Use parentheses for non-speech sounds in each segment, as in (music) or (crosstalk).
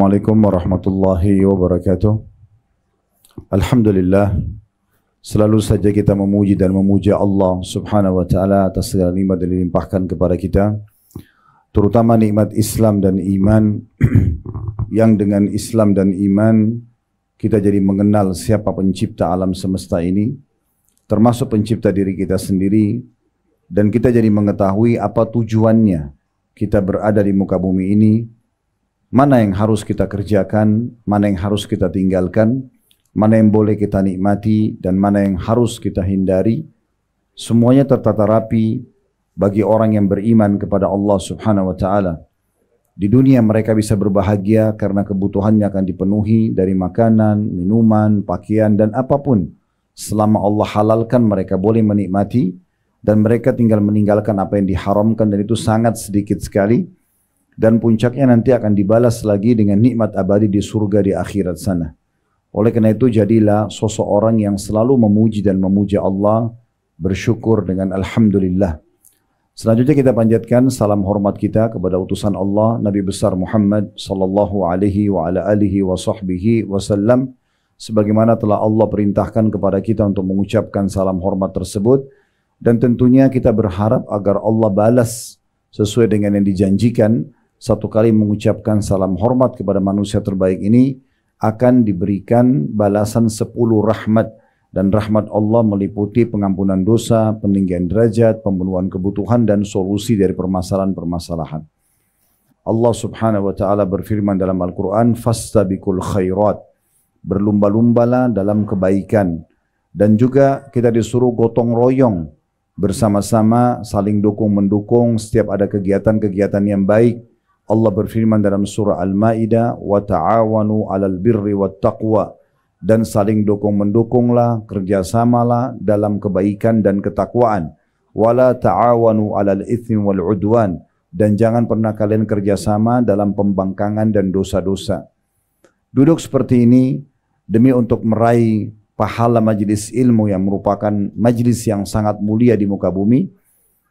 Assalamualaikum warahmatullahi wabarakatuh. Alhamdulillah. Selalu saja kita memuji dan memuja Allah subhanahu wa ta'ala atas segala nikmat yang dilimpahkan kepada kita. Terutama nikmat Islam dan iman (clears throat) yang dengan Islam dan iman kita jadi mengenal siapa pencipta alam semesta ini. Termasuk pencipta diri kita sendiri dan kita jadi mengetahui apa tujuannya kita berada di muka bumi ini mana yang harus kita kerjakan, mana yang harus kita tinggalkan, mana yang boleh kita nikmati, dan mana yang harus kita hindari. Semuanya tertata rapi bagi orang yang beriman kepada Allah Subhanahu wa Ta'ala. Di dunia mereka bisa berbahagia karena kebutuhannya akan dipenuhi dari makanan, minuman, pakaian, dan apapun. Selama Allah halalkan mereka boleh menikmati dan mereka tinggal meninggalkan apa yang diharamkan dan itu sangat sedikit sekali dan puncaknya nanti akan dibalas lagi dengan nikmat abadi di surga di akhirat sana. Oleh karena itu jadilah sosok orang yang selalu memuji dan memuja Allah, bersyukur dengan Alhamdulillah. Selanjutnya kita panjatkan salam hormat kita kepada utusan Allah Nabi besar Muhammad sallallahu alaihi wa ala alihi wa sahbihi wasallam sebagaimana telah Allah perintahkan kepada kita untuk mengucapkan salam hormat tersebut dan tentunya kita berharap agar Allah balas sesuai dengan yang dijanjikan satu kali mengucapkan salam hormat kepada manusia terbaik ini akan diberikan balasan sepuluh rahmat dan rahmat Allah meliputi pengampunan dosa, peninggian derajat, pemenuhan kebutuhan dan solusi dari permasalahan-permasalahan. Allah Subhanahu wa taala berfirman dalam Al-Qur'an, "Fastabiqul khairat." Berlumba-lumbalah dalam kebaikan dan juga kita disuruh gotong royong bersama-sama saling dukung mendukung setiap ada kegiatan-kegiatan yang baik Allah berfirman dalam surah Al-Maidah, "Wa ta'awanu 'alal birri wat taqwa." Dan saling dukung mendukunglah, kerjasamalah dalam kebaikan dan ketakwaan. Wala ta'awanu 'alal itsmi wal 'udwan. Dan jangan pernah kalian kerjasama dalam pembangkangan dan dosa-dosa. Duduk seperti ini demi untuk meraih pahala majelis ilmu yang merupakan majelis yang sangat mulia di muka bumi.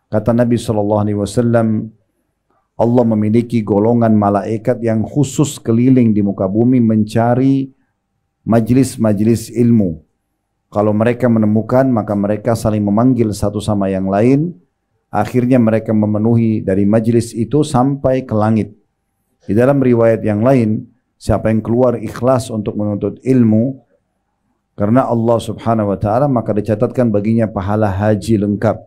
Kata Nabi Shallallahu alaihi wasallam, Allah memiliki golongan malaikat yang khusus keliling di muka bumi mencari majlis-majlis ilmu. Kalau mereka menemukan, maka mereka saling memanggil satu sama yang lain. Akhirnya mereka memenuhi dari majlis itu sampai ke langit. Di dalam riwayat yang lain, siapa yang keluar ikhlas untuk menuntut ilmu, karena Allah subhanahu wa ta'ala, maka dicatatkan baginya pahala haji lengkap.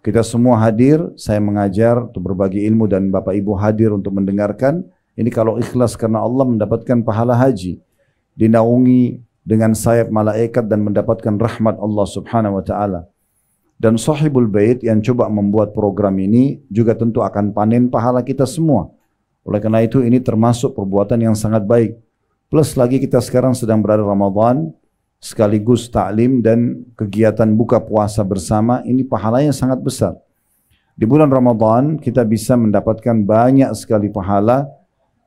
Kita semua hadir, saya mengajar untuk berbagi ilmu dan Bapak Ibu hadir untuk mendengarkan. Ini kalau ikhlas karena Allah mendapatkan pahala haji. Dinaungi dengan sayap malaikat dan mendapatkan rahmat Allah subhanahu wa ta'ala. Dan sahibul bait yang coba membuat program ini juga tentu akan panen pahala kita semua. Oleh karena itu ini termasuk perbuatan yang sangat baik. Plus lagi kita sekarang sedang berada Ramadan, sekaligus taklim dan kegiatan buka puasa bersama ini pahalanya sangat besar. Di bulan Ramadan kita bisa mendapatkan banyak sekali pahala.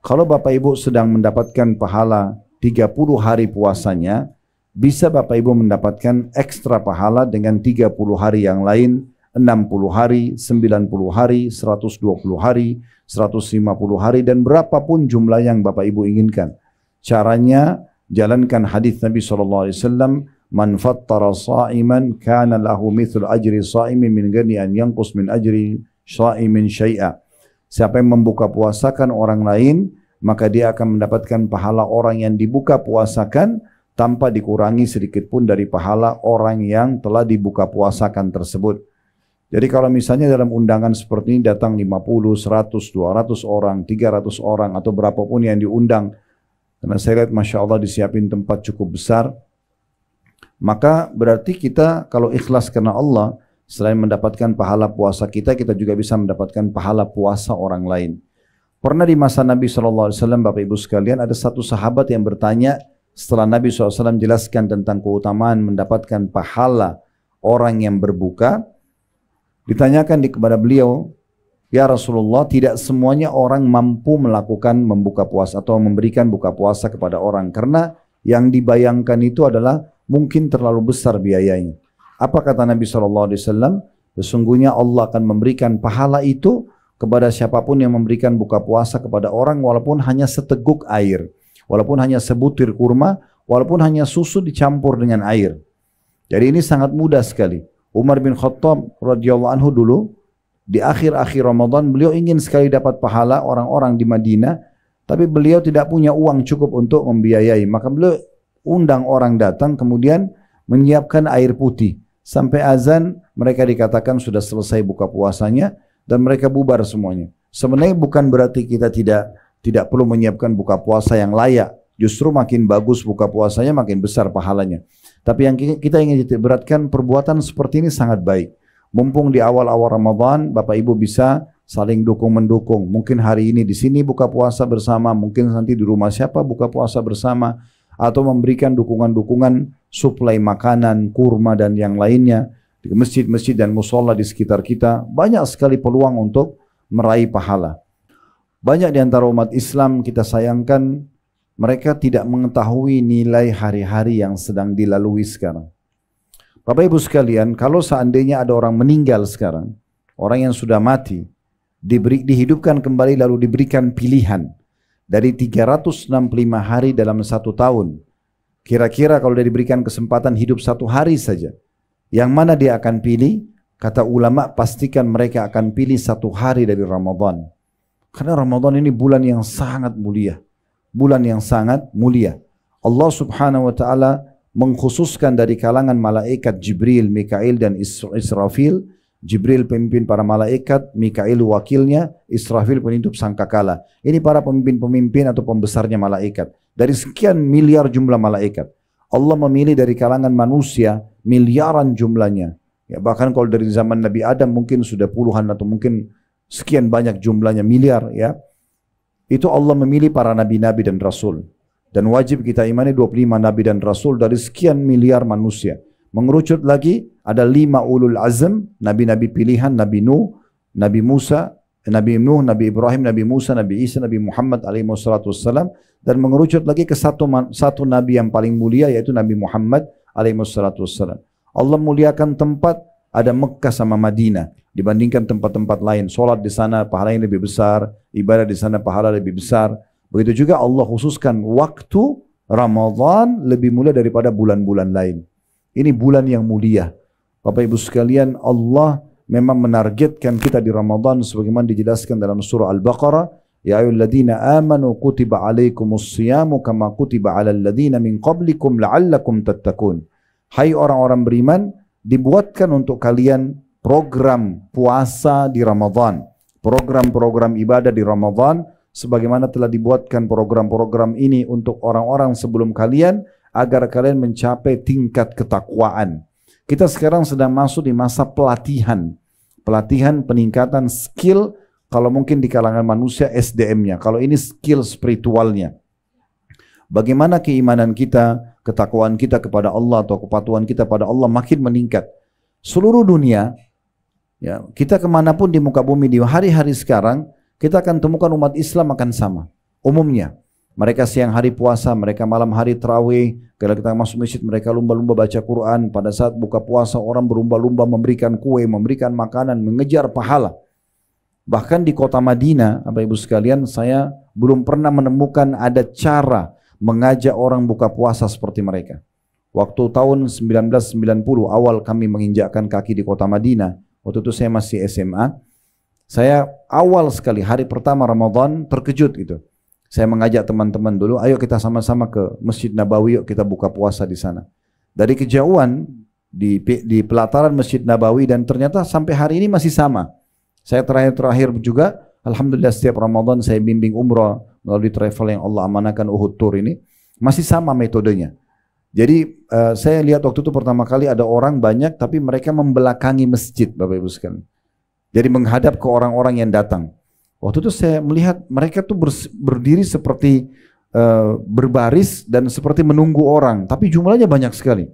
Kalau Bapak Ibu sedang mendapatkan pahala 30 hari puasanya, bisa Bapak Ibu mendapatkan ekstra pahala dengan 30 hari yang lain 60 hari, 90 hari, 120 hari, 150 hari, dan berapapun jumlah yang Bapak Ibu inginkan. Caranya jalankan hadis Nabi sallallahu alaihi wasallam man fattara sa'iman kana lahu mithlu ajri sa'imin min ghani an yanqus min ajri sa'imin syai'a siapa yang membuka puasakan orang lain maka dia akan mendapatkan pahala orang yang dibuka puasakan tanpa dikurangi sedikit pun dari pahala orang yang telah dibuka puasakan tersebut jadi kalau misalnya dalam undangan seperti ini datang 50, 100, 200 orang, 300 orang atau berapapun yang diundang karena saya lihat Masya Allah disiapin tempat cukup besar. Maka berarti kita kalau ikhlas karena Allah, selain mendapatkan pahala puasa kita, kita juga bisa mendapatkan pahala puasa orang lain. Pernah di masa Nabi SAW, Bapak Ibu sekalian, ada satu sahabat yang bertanya setelah Nabi SAW jelaskan tentang keutamaan mendapatkan pahala orang yang berbuka, ditanyakan di kepada beliau, Ya Rasulullah, tidak semuanya orang mampu melakukan membuka puasa atau memberikan buka puasa kepada orang karena yang dibayangkan itu adalah mungkin terlalu besar biayanya. Apa kata Nabi Shallallahu alaihi wasallam? Sesungguhnya Allah akan memberikan pahala itu kepada siapapun yang memberikan buka puasa kepada orang walaupun hanya seteguk air, walaupun hanya sebutir kurma, walaupun hanya susu dicampur dengan air. Jadi ini sangat mudah sekali. Umar bin Khattab radhiyallahu anhu dulu di akhir-akhir Ramadan beliau ingin sekali dapat pahala orang-orang di Madinah tapi beliau tidak punya uang cukup untuk membiayai. Maka beliau undang orang datang kemudian menyiapkan air putih. Sampai azan mereka dikatakan sudah selesai buka puasanya dan mereka bubar semuanya. Sebenarnya bukan berarti kita tidak tidak perlu menyiapkan buka puasa yang layak. Justru makin bagus buka puasanya makin besar pahalanya. Tapi yang kita ingin beratkan perbuatan seperti ini sangat baik. Mumpung di awal-awal Ramadan, Bapak Ibu bisa saling dukung mendukung. Mungkin hari ini di sini buka puasa bersama, mungkin nanti di rumah siapa buka puasa bersama atau memberikan dukungan-dukungan suplai makanan, kurma dan yang lainnya di masjid-masjid dan musola di sekitar kita. Banyak sekali peluang untuk meraih pahala. Banyak di antara umat Islam kita sayangkan mereka tidak mengetahui nilai hari-hari yang sedang dilalui sekarang. Bapak Ibu sekalian, kalau seandainya ada orang meninggal sekarang, orang yang sudah mati, diberi, dihidupkan kembali lalu diberikan pilihan dari 365 hari dalam satu tahun. Kira-kira kalau dia diberikan kesempatan hidup satu hari saja, yang mana dia akan pilih? Kata ulama pastikan mereka akan pilih satu hari dari Ramadan. Karena Ramadan ini bulan yang sangat mulia. Bulan yang sangat mulia. Allah subhanahu wa ta'ala mengkhususkan dari kalangan malaikat Jibril, Mikail dan Israfil. Jibril pemimpin para malaikat, Mikail wakilnya, Israfil penindup sangkakala. Ini para pemimpin-pemimpin atau pembesarnya malaikat. Dari sekian miliar jumlah malaikat. Allah memilih dari kalangan manusia miliaran jumlahnya. Ya, bahkan kalau dari zaman Nabi Adam mungkin sudah puluhan atau mungkin sekian banyak jumlahnya miliar ya. Itu Allah memilih para nabi-nabi dan rasul. Dan wajib kita imani 25 nabi dan rasul dari sekian miliar manusia. Mengerucut lagi, ada lima ulul azm, nabi-nabi pilihan, Nabi Nuh, Nabi Musa, Nabi Nuh, Nabi Ibrahim, Nabi Musa, Nabi Isa, Nabi Muhammad alaihi wasallam. dan mengerucut lagi ke satu satu nabi yang paling mulia yaitu Nabi Muhammad alaihi wasallam. Allah muliakan tempat ada Mekah sama Madinah dibandingkan tempat-tempat lain. Salat di sana pahalanya lebih besar, ibadah di sana pahala lebih besar. Begitu juga Allah khususkan waktu Ramadhan lebih mulia daripada bulan-bulan lain. Ini bulan yang mulia. Bapak ibu sekalian Allah memang menargetkan kita di Ramadan sebagaimana dijelaskan dalam surah Al-Baqarah. Ya ayu alladhina amanu kutiba alaikumus siyamu kama kutiba ala alladhina min qablikum la'allakum tattakun. Hai orang-orang beriman, dibuatkan untuk kalian program puasa di Ramadhan, Program-program ibadah di Ramadhan. sebagaimana telah dibuatkan program-program ini untuk orang-orang sebelum kalian agar kalian mencapai tingkat ketakwaan. Kita sekarang sedang masuk di masa pelatihan. Pelatihan peningkatan skill kalau mungkin di kalangan manusia SDM-nya. Kalau ini skill spiritualnya. Bagaimana keimanan kita, ketakwaan kita kepada Allah atau kepatuhan kita pada Allah makin meningkat. Seluruh dunia, ya, kita kemanapun di muka bumi di hari-hari sekarang, kita akan temukan umat Islam akan sama. Umumnya, mereka siang hari puasa, mereka malam hari terawih. Kalau kita masuk masjid, mereka lumba-lumba baca Quran. Pada saat buka puasa, orang berlumba-lumba memberikan kue, memberikan makanan, mengejar pahala. Bahkan di kota Madinah, Bapak Ibu sekalian, saya belum pernah menemukan ada cara mengajak orang buka puasa seperti mereka. Waktu tahun 1990 awal kami menginjakkan kaki di kota Madinah, waktu itu saya masih SMA, saya awal sekali hari pertama Ramadan terkejut gitu. Saya mengajak teman-teman dulu, ayo kita sama-sama ke Masjid Nabawi yuk kita buka puasa di sana. Dari kejauhan di, di pelataran Masjid Nabawi dan ternyata sampai hari ini masih sama. Saya terakhir-terakhir juga, Alhamdulillah setiap Ramadan saya bimbing umrah melalui travel yang Allah amanahkan Uhud Tour ini. Masih sama metodenya. Jadi uh, saya lihat waktu itu pertama kali ada orang banyak tapi mereka membelakangi masjid Bapak Ibu sekalian. Jadi menghadap ke orang-orang yang datang. Waktu itu saya melihat mereka tuh berdiri seperti uh, berbaris dan seperti menunggu orang, tapi jumlahnya banyak sekali.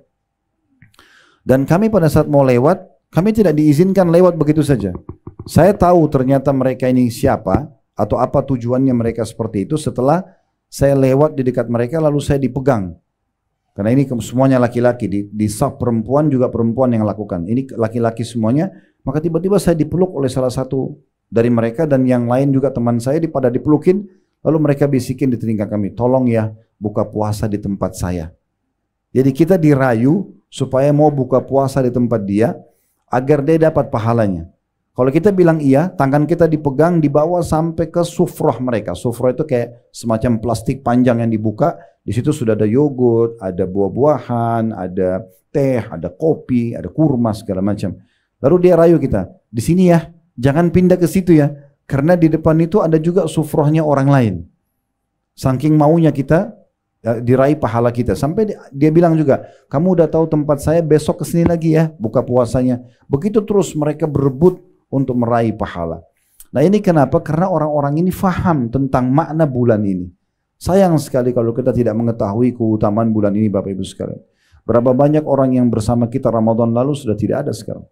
Dan kami pada saat mau lewat, kami tidak diizinkan lewat begitu saja. Saya tahu ternyata mereka ini siapa atau apa tujuannya mereka seperti itu setelah saya lewat di dekat mereka lalu saya dipegang. Karena ini semuanya laki-laki, di, di saf perempuan juga perempuan yang lakukan. Ini laki-laki semuanya maka tiba-tiba saya dipeluk oleh salah satu dari mereka dan yang lain juga teman saya pada dipelukin. Lalu mereka bisikin di telinga kami, tolong ya buka puasa di tempat saya. Jadi kita dirayu supaya mau buka puasa di tempat dia agar dia dapat pahalanya. Kalau kita bilang iya, tangan kita dipegang dibawa sampai ke sufroh mereka. Sufroh itu kayak semacam plastik panjang yang dibuka. Di situ sudah ada yogurt, ada buah-buahan, ada teh, ada kopi, ada kurma segala macam. Lalu dia rayu kita, di sini ya, jangan pindah ke situ ya, karena di depan itu ada juga sufrohnya orang lain. Saking maunya kita ya, diraih pahala kita. Sampai dia bilang juga, kamu udah tahu tempat saya, besok ke sini lagi ya, buka puasanya. Begitu terus mereka berebut untuk meraih pahala. Nah ini kenapa? Karena orang-orang ini faham tentang makna bulan ini. Sayang sekali kalau kita tidak mengetahui keutamaan bulan ini Bapak Ibu sekalian. Berapa banyak orang yang bersama kita Ramadan lalu sudah tidak ada sekarang.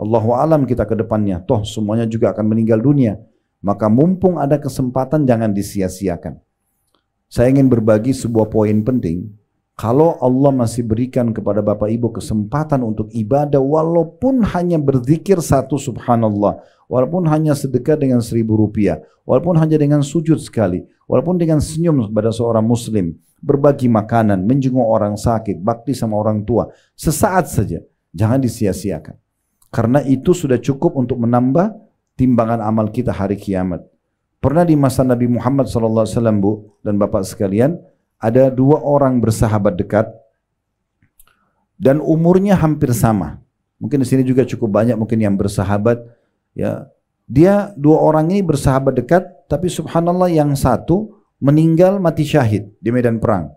Allahu alam kita ke depannya, toh semuanya juga akan meninggal dunia. Maka mumpung ada kesempatan jangan disia-siakan. Saya ingin berbagi sebuah poin penting. Kalau Allah masih berikan kepada Bapak Ibu kesempatan untuk ibadah walaupun hanya berzikir satu subhanallah, walaupun hanya sedekah dengan seribu rupiah, walaupun hanya dengan sujud sekali, walaupun dengan senyum kepada seorang muslim, berbagi makanan, menjenguk orang sakit, bakti sama orang tua, sesaat saja, jangan disia-siakan. Karena itu sudah cukup untuk menambah timbangan amal kita hari kiamat. Pernah di masa Nabi Muhammad SAW, Bu, dan Bapak sekalian, ada dua orang bersahabat dekat dan umurnya hampir sama. Mungkin di sini juga cukup banyak mungkin yang bersahabat. Ya, dia dua orang ini bersahabat dekat, tapi subhanallah yang satu meninggal mati syahid di medan perang.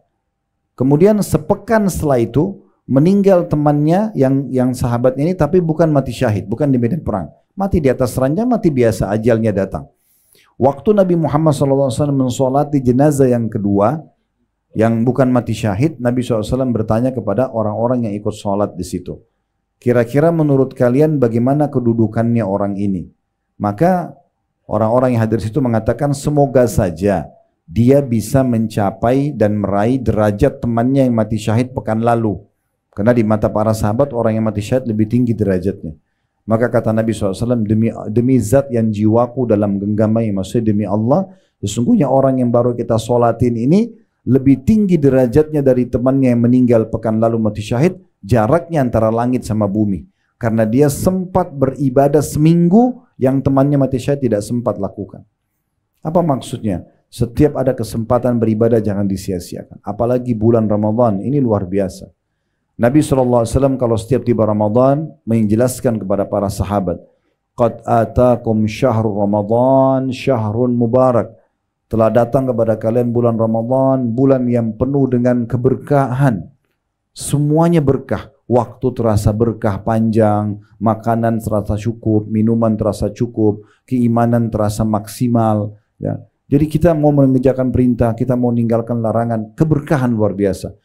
Kemudian sepekan setelah itu meninggal temannya yang yang sahabatnya ini tapi bukan mati syahid, bukan di medan perang. Mati di atas ranjang, mati biasa, ajalnya datang. Waktu Nabi Muhammad SAW mensolati jenazah yang kedua, yang bukan mati syahid, Nabi SAW bertanya kepada orang-orang yang ikut sholat di situ. Kira-kira menurut kalian bagaimana kedudukannya orang ini? Maka orang-orang yang hadir situ mengatakan semoga saja dia bisa mencapai dan meraih derajat temannya yang mati syahid pekan lalu. Karena di mata para sahabat orang yang mati syahid lebih tinggi derajatnya. Maka kata Nabi SAW, demi, demi zat yang jiwaku dalam genggamai, maksudnya demi Allah, sesungguhnya orang yang baru kita solatin ini lebih tinggi derajatnya dari temannya yang meninggal pekan lalu mati syahid, jaraknya antara langit sama bumi. Karena dia sempat beribadah seminggu yang temannya mati syahid tidak sempat lakukan. Apa maksudnya? Setiap ada kesempatan beribadah jangan disia-siakan. Apalagi bulan Ramadan, ini luar biasa. Nabi SAW kalau setiap tiba Ramadan menjelaskan kepada para sahabat, Qad atakum syahrul Ramadan syahrun mubarak. Telah datang kepada kalian bulan Ramadan, bulan yang penuh dengan keberkahan. Semuanya berkah. Waktu terasa berkah panjang, makanan terasa cukup, minuman terasa cukup, keimanan terasa maksimal. Ya. Jadi kita mau mengejarkan perintah, kita mau meninggalkan larangan, keberkahan luar biasa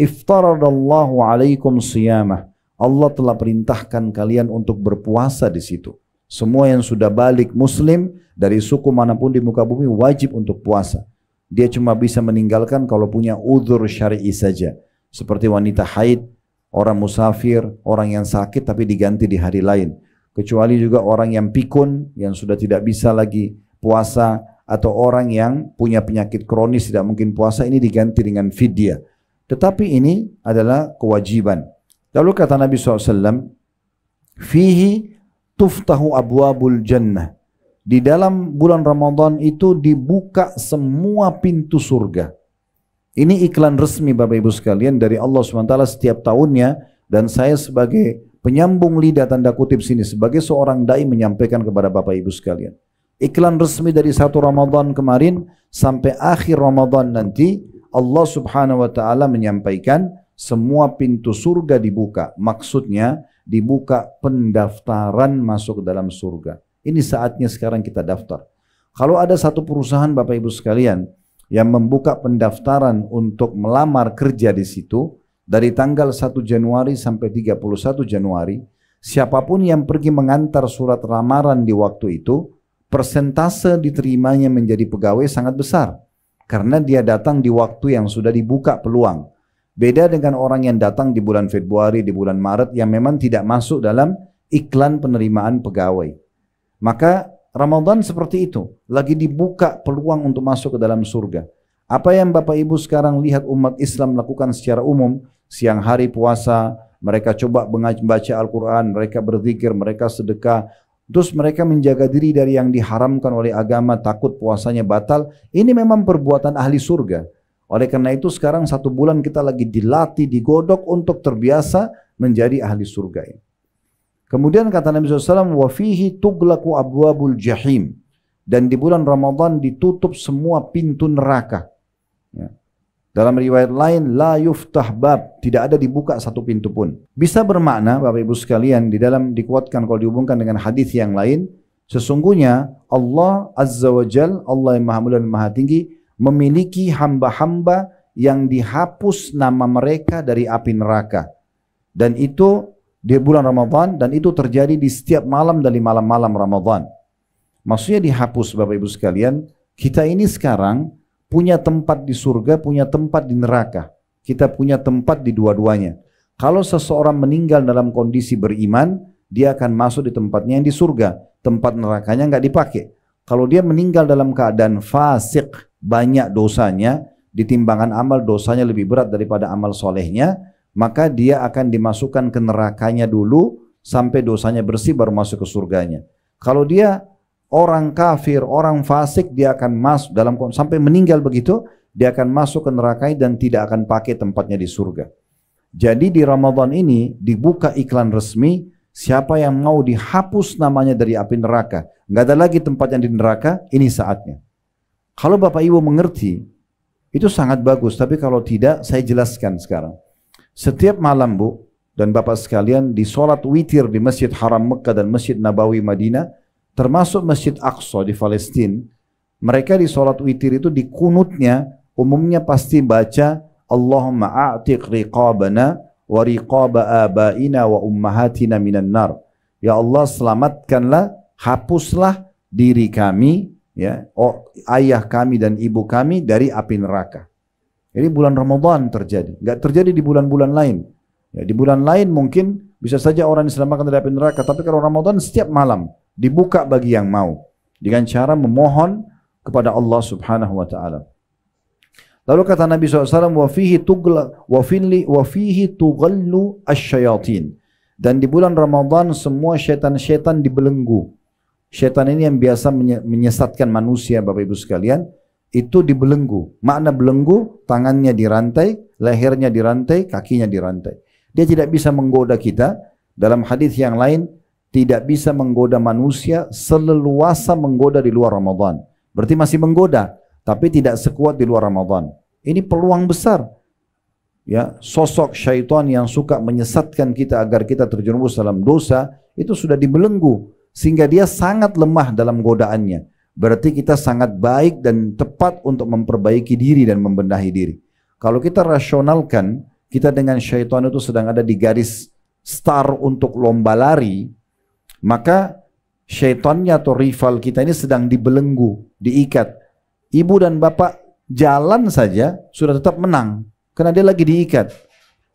iftaradallahu alaikum siyamah. Allah telah perintahkan kalian untuk berpuasa di situ. Semua yang sudah balik muslim dari suku manapun di muka bumi wajib untuk puasa. Dia cuma bisa meninggalkan kalau punya udhur syari'i saja. Seperti wanita haid, orang musafir, orang yang sakit tapi diganti di hari lain. Kecuali juga orang yang pikun, yang sudah tidak bisa lagi puasa, atau orang yang punya penyakit kronis tidak mungkin puasa, ini diganti dengan fidyah. Tetapi ini adalah kewajiban. Lalu kata Nabi SAW, Fihi tuftahu abwabul jannah. Di dalam bulan Ramadan itu dibuka semua pintu surga. Ini iklan resmi Bapak Ibu sekalian dari Allah SWT setiap tahunnya dan saya sebagai penyambung lidah tanda kutip sini sebagai seorang dai menyampaikan kepada Bapak Ibu sekalian. Iklan resmi dari satu Ramadan kemarin sampai akhir Ramadan nanti Allah Subhanahu wa taala menyampaikan semua pintu surga dibuka. Maksudnya dibuka pendaftaran masuk dalam surga. Ini saatnya sekarang kita daftar. Kalau ada satu perusahaan Bapak Ibu sekalian yang membuka pendaftaran untuk melamar kerja di situ dari tanggal 1 Januari sampai 31 Januari, siapapun yang pergi mengantar surat lamaran di waktu itu, persentase diterimanya menjadi pegawai sangat besar karena dia datang di waktu yang sudah dibuka peluang. Beda dengan orang yang datang di bulan Februari, di bulan Maret yang memang tidak masuk dalam iklan penerimaan pegawai. Maka Ramadan seperti itu, lagi dibuka peluang untuk masuk ke dalam surga. Apa yang Bapak Ibu sekarang lihat umat Islam lakukan secara umum, siang hari puasa, mereka coba membaca Al-Quran, mereka berzikir, mereka sedekah, Terus mereka menjaga diri dari yang diharamkan oleh agama, takut puasanya batal. Ini memang perbuatan ahli surga. Oleh karena itu sekarang satu bulan kita lagi dilatih, digodok untuk terbiasa menjadi ahli surga ini. Kemudian kata Nabi SAW, wafihi تُغْلَقُ أَبْوَابُ jahim. Dan di bulan Ramadan ditutup semua pintu neraka. Ya. Dalam riwayat lain, la yuftah bab, tidak ada dibuka satu pintu pun. Bisa bermakna, Bapak Ibu sekalian, di dalam dikuatkan kalau dihubungkan dengan hadis yang lain, sesungguhnya Allah Azza wa Jal, Allah yang Maha Mulia dan Maha Tinggi, memiliki hamba-hamba yang dihapus nama mereka dari api neraka. Dan itu di bulan Ramadhan dan itu terjadi di setiap malam dari malam-malam Ramadhan. Maksudnya dihapus Bapak Ibu sekalian, kita ini sekarang punya tempat di surga, punya tempat di neraka. Kita punya tempat di dua-duanya. Kalau seseorang meninggal dalam kondisi beriman, dia akan masuk di tempatnya yang di surga. Tempat nerakanya nggak dipakai. Kalau dia meninggal dalam keadaan fasik, banyak dosanya, ditimbangan amal dosanya lebih berat daripada amal solehnya, maka dia akan dimasukkan ke nerakanya dulu sampai dosanya bersih baru masuk ke surganya. Kalau dia orang kafir, orang fasik dia akan masuk dalam sampai meninggal begitu dia akan masuk ke neraka dan tidak akan pakai tempatnya di surga. Jadi di Ramadan ini dibuka iklan resmi siapa yang mau dihapus namanya dari api neraka. Nggak ada lagi tempatnya di neraka, ini saatnya. Kalau Bapak Ibu mengerti, itu sangat bagus. Tapi kalau tidak, saya jelaskan sekarang. Setiap malam Bu dan Bapak sekalian di sholat witir di Masjid Haram Mekah dan Masjid Nabawi Madinah, termasuk Masjid Aqsa di Palestina, mereka di sholat witir itu di kunutnya umumnya pasti baca Allahumma a'tiq riqabana wa riqaba abaina wa ummahatina minan nar. Ya Allah selamatkanlah, hapuslah diri kami, ya, oh, ayah kami dan ibu kami dari api neraka. Jadi bulan Ramadan terjadi, nggak terjadi di bulan-bulan lain. Ya, di bulan lain mungkin bisa saja orang diselamatkan dari api neraka, tapi kalau Ramadan setiap malam dibuka bagi yang mau dengan cara memohon kepada Allah Subhanahu wa taala. Lalu kata Nabi SAW, wafihi tugla, wafili, wafihi tugallu asyayatin. Dan di bulan Ramadan semua syaitan-syaitan dibelenggu. Syaitan ini yang biasa menyesatkan manusia Bapak Ibu sekalian, itu dibelenggu. Makna belenggu, tangannya dirantai, lehernya dirantai, kakinya dirantai. Dia tidak bisa menggoda kita. Dalam hadis yang lain, tidak bisa menggoda manusia seleluasa menggoda di luar Ramadan. Berarti masih menggoda, tapi tidak sekuat di luar Ramadan. Ini peluang besar. Ya, sosok syaitan yang suka menyesatkan kita agar kita terjerumus dalam dosa itu sudah dibelenggu sehingga dia sangat lemah dalam godaannya. Berarti kita sangat baik dan tepat untuk memperbaiki diri dan membenahi diri. Kalau kita rasionalkan, kita dengan syaitan itu sedang ada di garis star untuk lomba lari, maka syaitannya atau rival kita ini sedang dibelenggu, diikat. Ibu dan bapak jalan saja sudah tetap menang karena dia lagi diikat.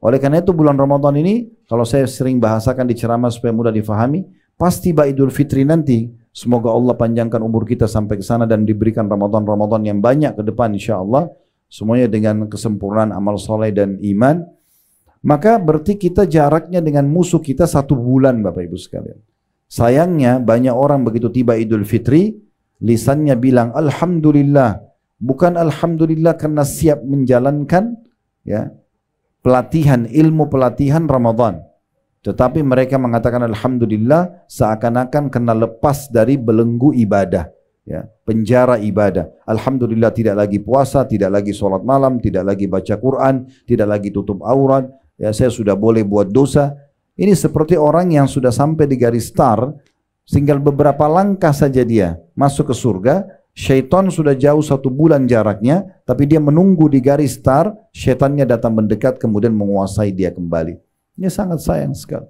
Oleh karena itu bulan Ramadan ini kalau saya sering bahasakan di ceramah supaya mudah difahami, pasti Idul Fitri nanti semoga Allah panjangkan umur kita sampai ke sana dan diberikan Ramadan-Ramadan yang banyak ke depan insya Allah semuanya dengan kesempurnaan amal soleh dan iman maka berarti kita jaraknya dengan musuh kita satu bulan Bapak Ibu sekalian. Sayangnya banyak orang begitu tiba Idul Fitri, lisannya bilang Alhamdulillah. Bukan Alhamdulillah karena siap menjalankan ya pelatihan, ilmu pelatihan Ramadan. Tetapi mereka mengatakan Alhamdulillah seakan-akan kena lepas dari belenggu ibadah. Ya, penjara ibadah. Alhamdulillah tidak lagi puasa, tidak lagi sholat malam, tidak lagi baca Quran, tidak lagi tutup aurat. Ya, saya sudah boleh buat dosa, ini seperti orang yang sudah sampai di garis star, tinggal beberapa langkah saja dia masuk ke surga, syaitan sudah jauh satu bulan jaraknya, tapi dia menunggu di garis star, syaitannya datang mendekat kemudian menguasai dia kembali. Ini sangat sayang sekali.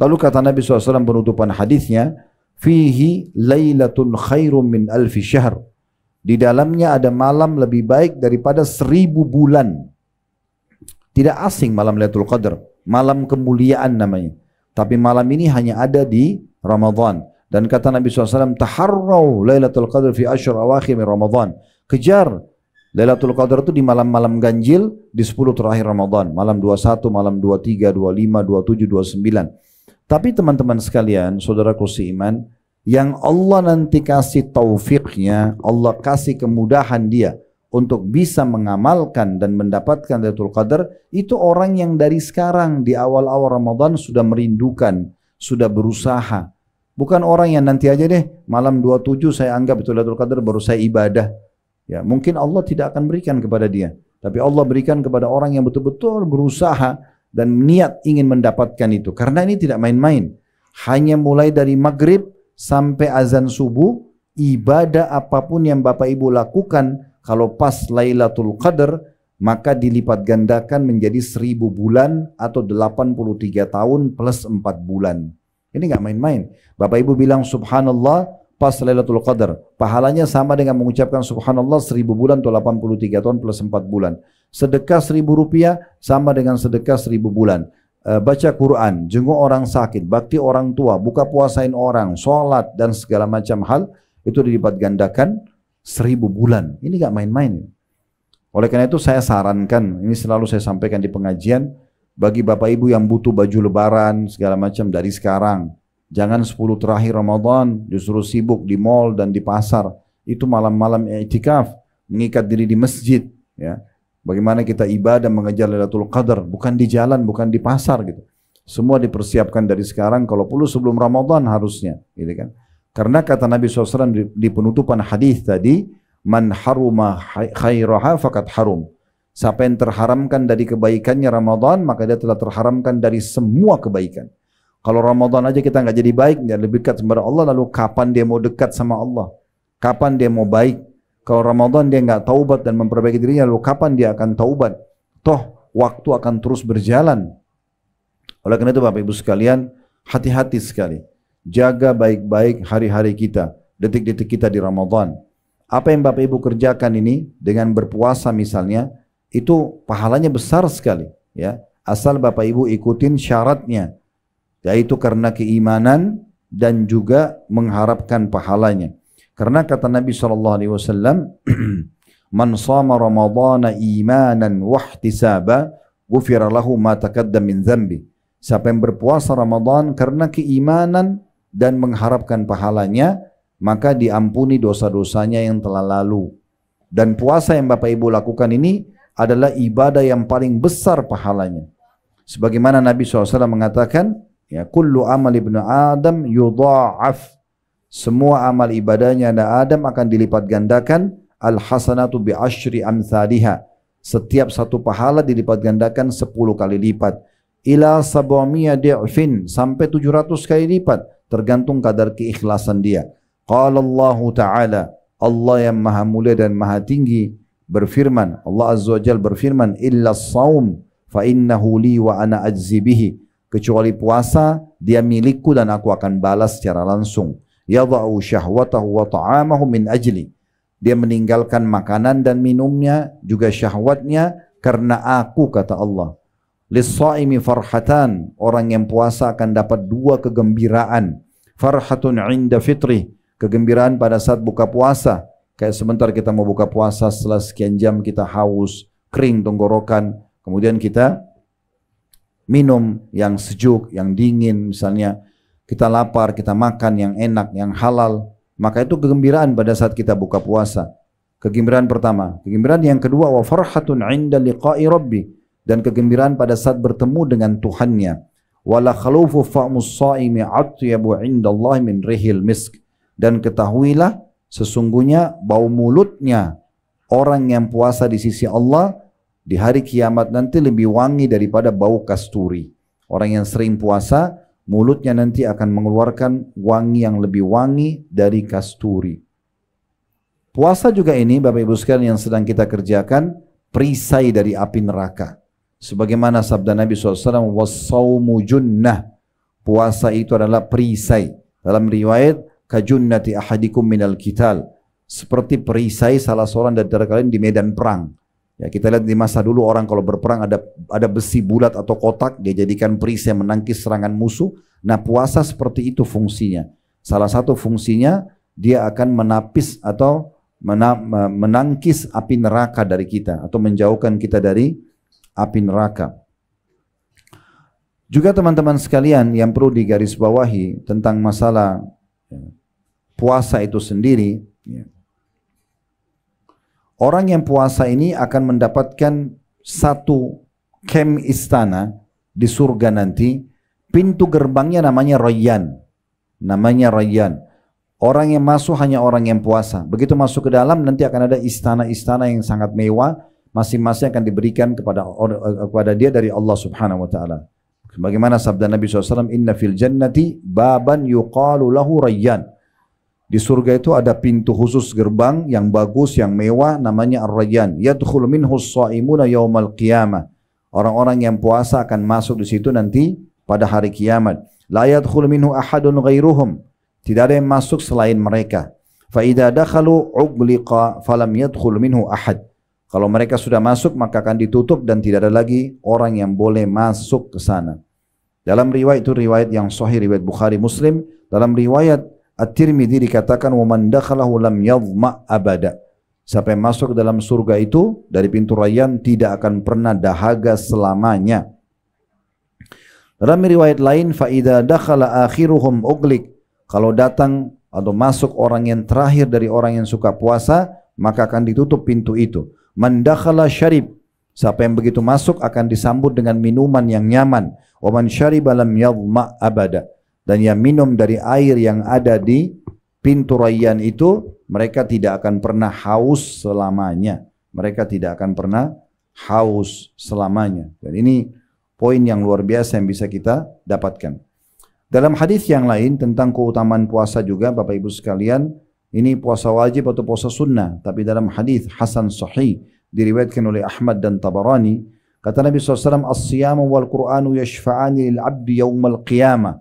Lalu kata Nabi SAW penutupan hadisnya, Fihi laylatun khairum min alfi syahr. Di dalamnya ada malam lebih baik daripada seribu bulan. Tidak asing malam Lailatul Qadar Malam kemuliaan namanya. Tapi malam ini hanya ada di Ramadan. Dan kata Nabi SAW, Taharraw Lailatul Qadr fi asyur awakhir Ramadan. Kejar Lailatul Qadar itu di malam-malam ganjil di 10 terakhir Ramadan, malam 21, malam 23, 25, 27, 29. Tapi teman-teman sekalian, saudaraku seiman, yang Allah nanti kasih taufiknya, Allah kasih kemudahan dia untuk bisa mengamalkan dan mendapatkan Lailatul Qadar itu orang yang dari sekarang di awal-awal Ramadan sudah merindukan, sudah berusaha. Bukan orang yang nanti aja deh malam 27 saya anggap itu Lailatul Qadar baru saya ibadah. Ya, mungkin Allah tidak akan berikan kepada dia, tapi Allah berikan kepada orang yang betul-betul berusaha dan niat ingin mendapatkan itu. Karena ini tidak main-main. Hanya mulai dari maghrib sampai azan subuh, ibadah apapun yang Bapak Ibu lakukan kalau pas Lailatul Qadar, maka dilipat gandakan menjadi seribu bulan atau 83 tahun plus 4 bulan. Ini nggak main-main. Bapak Ibu bilang subhanallah pas Lailatul Qadar. Pahalanya sama dengan mengucapkan subhanallah seribu bulan atau 83 tahun plus 4 bulan. Sedekah seribu rupiah sama dengan sedekah seribu bulan. E, baca Quran, jenguk orang sakit, bakti orang tua, buka puasain orang, sholat dan segala macam hal itu dilipat gandakan seribu bulan. Ini gak main-main. Oleh karena itu saya sarankan, ini selalu saya sampaikan di pengajian, bagi Bapak Ibu yang butuh baju lebaran, segala macam dari sekarang. Jangan sepuluh terakhir Ramadan, justru sibuk di mall dan di pasar. Itu malam-malam i'tikaf, mengikat diri di masjid. ya Bagaimana kita ibadah mengejar Lailatul Qadar, bukan di jalan, bukan di pasar gitu. Semua dipersiapkan dari sekarang, kalau perlu sebelum Ramadan harusnya, gitu kan. Karena kata Nabi SAW di penutupan hadis tadi, man haruma khairaha fakat harum. Siapa yang terharamkan dari kebaikannya Ramadan, maka dia telah terharamkan dari semua kebaikan. Kalau Ramadan aja kita nggak jadi baik, nggak lebih dekat kepada Allah, lalu kapan dia mau dekat sama Allah? Kapan dia mau baik? Kalau Ramadan dia nggak taubat dan memperbaiki dirinya, lalu kapan dia akan taubat? Toh, waktu akan terus berjalan. Oleh karena itu Bapak Ibu sekalian, hati-hati sekali. Jaga baik-baik hari-hari kita, detik-detik kita di Ramadhan. Apa yang Bapak Ibu kerjakan ini dengan berpuasa misalnya, itu pahalanya besar sekali ya. Asal Bapak Ibu ikutin syaratnya, yaitu karena keimanan dan juga mengharapkan pahalanya. Karena kata Nabi SAW, alaihi wasallam, (clears throat) "Man sama Ramadhana imanan wa ihtisaba, sabah lahu ma takadda min zambi. Siapa yang berpuasa Ramadhan karena keimanan dan mengharapkan pahalanya, maka diampuni dosa-dosanya yang telah lalu. Dan puasa yang Bapak Ibu lakukan ini adalah ibadah yang paling besar pahalanya. Sebagaimana Nabi SAW mengatakan, ya, Kullu amal ibnu Adam yudha'af. Semua amal ibadahnya anak Adam akan dilipat gandakan al hasanatu bi asyri amthaliha. Setiap satu pahala dilipat gandakan 10 kali lipat. Ila sab'amiya di'fin sampai 700 kali lipat tergantung kadar keikhlasan dia. Qala Allah Ta'ala, Allah yang maha mulia dan maha tinggi berfirman, Allah Azza wa Jal berfirman, illa saum fa innahu li wa ana ajzi Kecuali puasa, dia milikku dan aku akan balas secara langsung. Yadha'u syahwatahu wa ta'amahu min ajli. Dia meninggalkan makanan dan minumnya, juga syahwatnya, karena aku kata Allah. Lissaimi farhatan. Orang yang puasa akan dapat dua kegembiraan. Farhatun inda fitri. Kegembiraan pada saat buka puasa. Kayak sebentar kita mau buka puasa setelah sekian jam kita haus, kering tenggorokan. Kemudian kita minum yang sejuk, yang dingin misalnya. Kita lapar, kita makan yang enak, yang halal. Maka itu kegembiraan pada saat kita buka puasa. Kegembiraan pertama. Kegembiraan yang kedua, wa farhatun inda liqa'i rabbi dan kegembiraan pada saat bertemu dengan Tuhannya. Wala khalufu fa'mus sa'imi atyabu 'indallahi min rihil misk. Dan ketahuilah sesungguhnya bau mulutnya orang yang puasa di sisi Allah di hari kiamat nanti lebih wangi daripada bau kasturi. Orang yang sering puasa mulutnya nanti akan mengeluarkan wangi yang lebih wangi dari kasturi. Puasa juga ini Bapak Ibu sekalian yang sedang kita kerjakan perisai dari api neraka. Sebagaimana sabda Nabi SAW, Wassawmu junnah. Puasa itu adalah perisai. Dalam riwayat, Kajunnati ahadikum minal kital. Seperti perisai salah seorang dari kalian di medan perang. Ya, kita lihat di masa dulu orang kalau berperang ada ada besi bulat atau kotak dia jadikan perisai menangkis serangan musuh. Nah, puasa seperti itu fungsinya. Salah satu fungsinya dia akan menapis atau menangkis api neraka dari kita atau menjauhkan kita dari api neraka. Juga teman-teman sekalian yang perlu digarisbawahi tentang masalah ya, puasa itu sendiri, ya. orang yang puasa ini akan mendapatkan satu kem istana di surga nanti, pintu gerbangnya namanya Rayyan. Namanya Rayyan. Orang yang masuk hanya orang yang puasa. Begitu masuk ke dalam nanti akan ada istana-istana yang sangat mewah masing-masing akan diberikan kepada eh, kepada dia dari Allah Subhanahu wa taala. Sebagaimana sabda Nabi SAW, Inna fil jannati baban yuqalu lahu rayyan. Di surga itu ada pintu khusus gerbang yang bagus, yang mewah, namanya Ar-Rayyan. Yadkhul minhu sa'imuna yaumal qiyamah. Orang-orang yang puasa akan masuk di situ nanti pada hari kiamat. La yadkhul minhu ahadun ghairuhum. Tidak ada yang masuk selain mereka. Fa idza dakhalu ughliqa falam yadkhul minhu ahad. Kalau mereka sudah masuk maka akan ditutup dan tidak ada lagi orang yang boleh masuk ke sana. Dalam riwayat itu riwayat yang sahih riwayat Bukhari Muslim, dalam riwayat At-Tirmidzi dikatakan man dakhalahu lam yadhma abada. Siapa yang masuk dalam surga itu dari pintu rayyan tidak akan pernah dahaga selamanya. Dalam riwayat lain fa idza dakhala akhiruhum uglik. Kalau datang atau masuk orang yang terakhir dari orang yang suka puasa, maka akan ditutup pintu itu. Mandakhala syarib. Siapa yang begitu masuk akan disambut dengan minuman yang nyaman. Wa man syariba lam yadhma abada. Dan yang minum dari air yang ada di pintu rayyan itu, mereka tidak akan pernah haus selamanya. Mereka tidak akan pernah haus selamanya. Dan ini poin yang luar biasa yang bisa kita dapatkan. Dalam hadis yang lain tentang keutamaan puasa juga Bapak Ibu sekalian, ini puasa wajib atau puasa sunnah. Tapi dalam hadis Hasan Sahih diriwayatkan oleh Ahmad dan Tabarani. Kata Nabi SAW, As-siyamu wal-Qur'anu yashfa'ani lil-abdi yawmal qiyamah.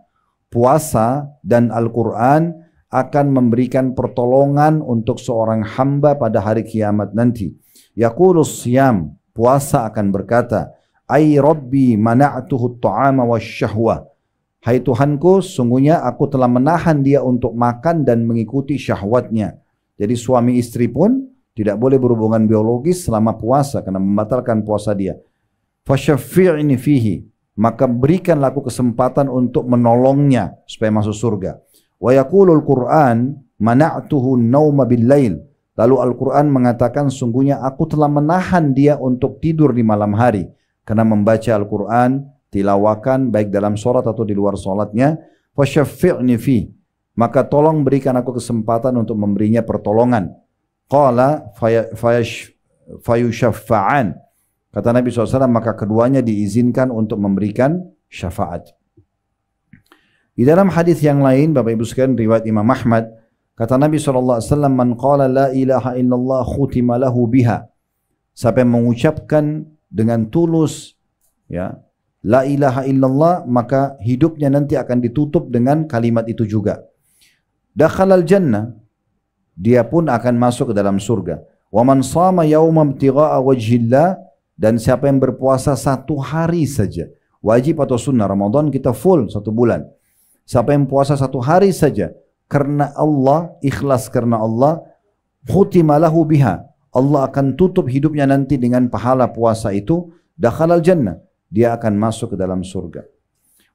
Puasa dan Al-Quran akan memberikan pertolongan untuk seorang hamba pada hari kiamat nanti. Yaqulus siyam, puasa akan berkata, Ay Rabbi mana'tuhu ta'ama wa syahwah. Hai Tuhanku, sungguhnya aku telah menahan dia untuk makan dan mengikuti syahwatnya. Jadi suami istri pun tidak boleh berhubungan biologis selama puasa karena membatalkan puasa dia. Fasyaffi'ni fihi, maka berikanlah aku kesempatan untuk menolongnya supaya masuk surga. Wa yaqulul Qur'an mana'tuhu nauma billail. Lalu Al-Qur'an mengatakan sungguhnya aku telah menahan dia untuk tidur di malam hari karena membaca Al-Qur'an dilawakan baik dalam sholat atau di luar sholatnya fasyaffi'ni fi maka tolong berikan aku kesempatan untuk memberinya pertolongan qala fayushaffa'an kata Nabi SAW maka keduanya diizinkan untuk memberikan syafaat di dalam hadis yang lain Bapak Ibu sekalian riwayat Imam Ahmad kata Nabi SAW man qala la ilaha illallah khutima lahu biha siapa yang mengucapkan dengan tulus ya la ilaha illallah maka hidupnya nanti akan ditutup dengan kalimat itu juga. Dakhalal jannah dia pun akan masuk ke dalam surga. Wa man sama yauma ibtigha'a wajhillah dan siapa yang berpuasa satu hari saja. Wajib atau sunnah Ramadan kita full satu bulan. Siapa yang puasa satu hari saja karena Allah, ikhlas karena Allah, khutimalahu biha. Allah akan tutup hidupnya nanti dengan pahala puasa itu dakhalal jannah dia akan masuk ke dalam surga.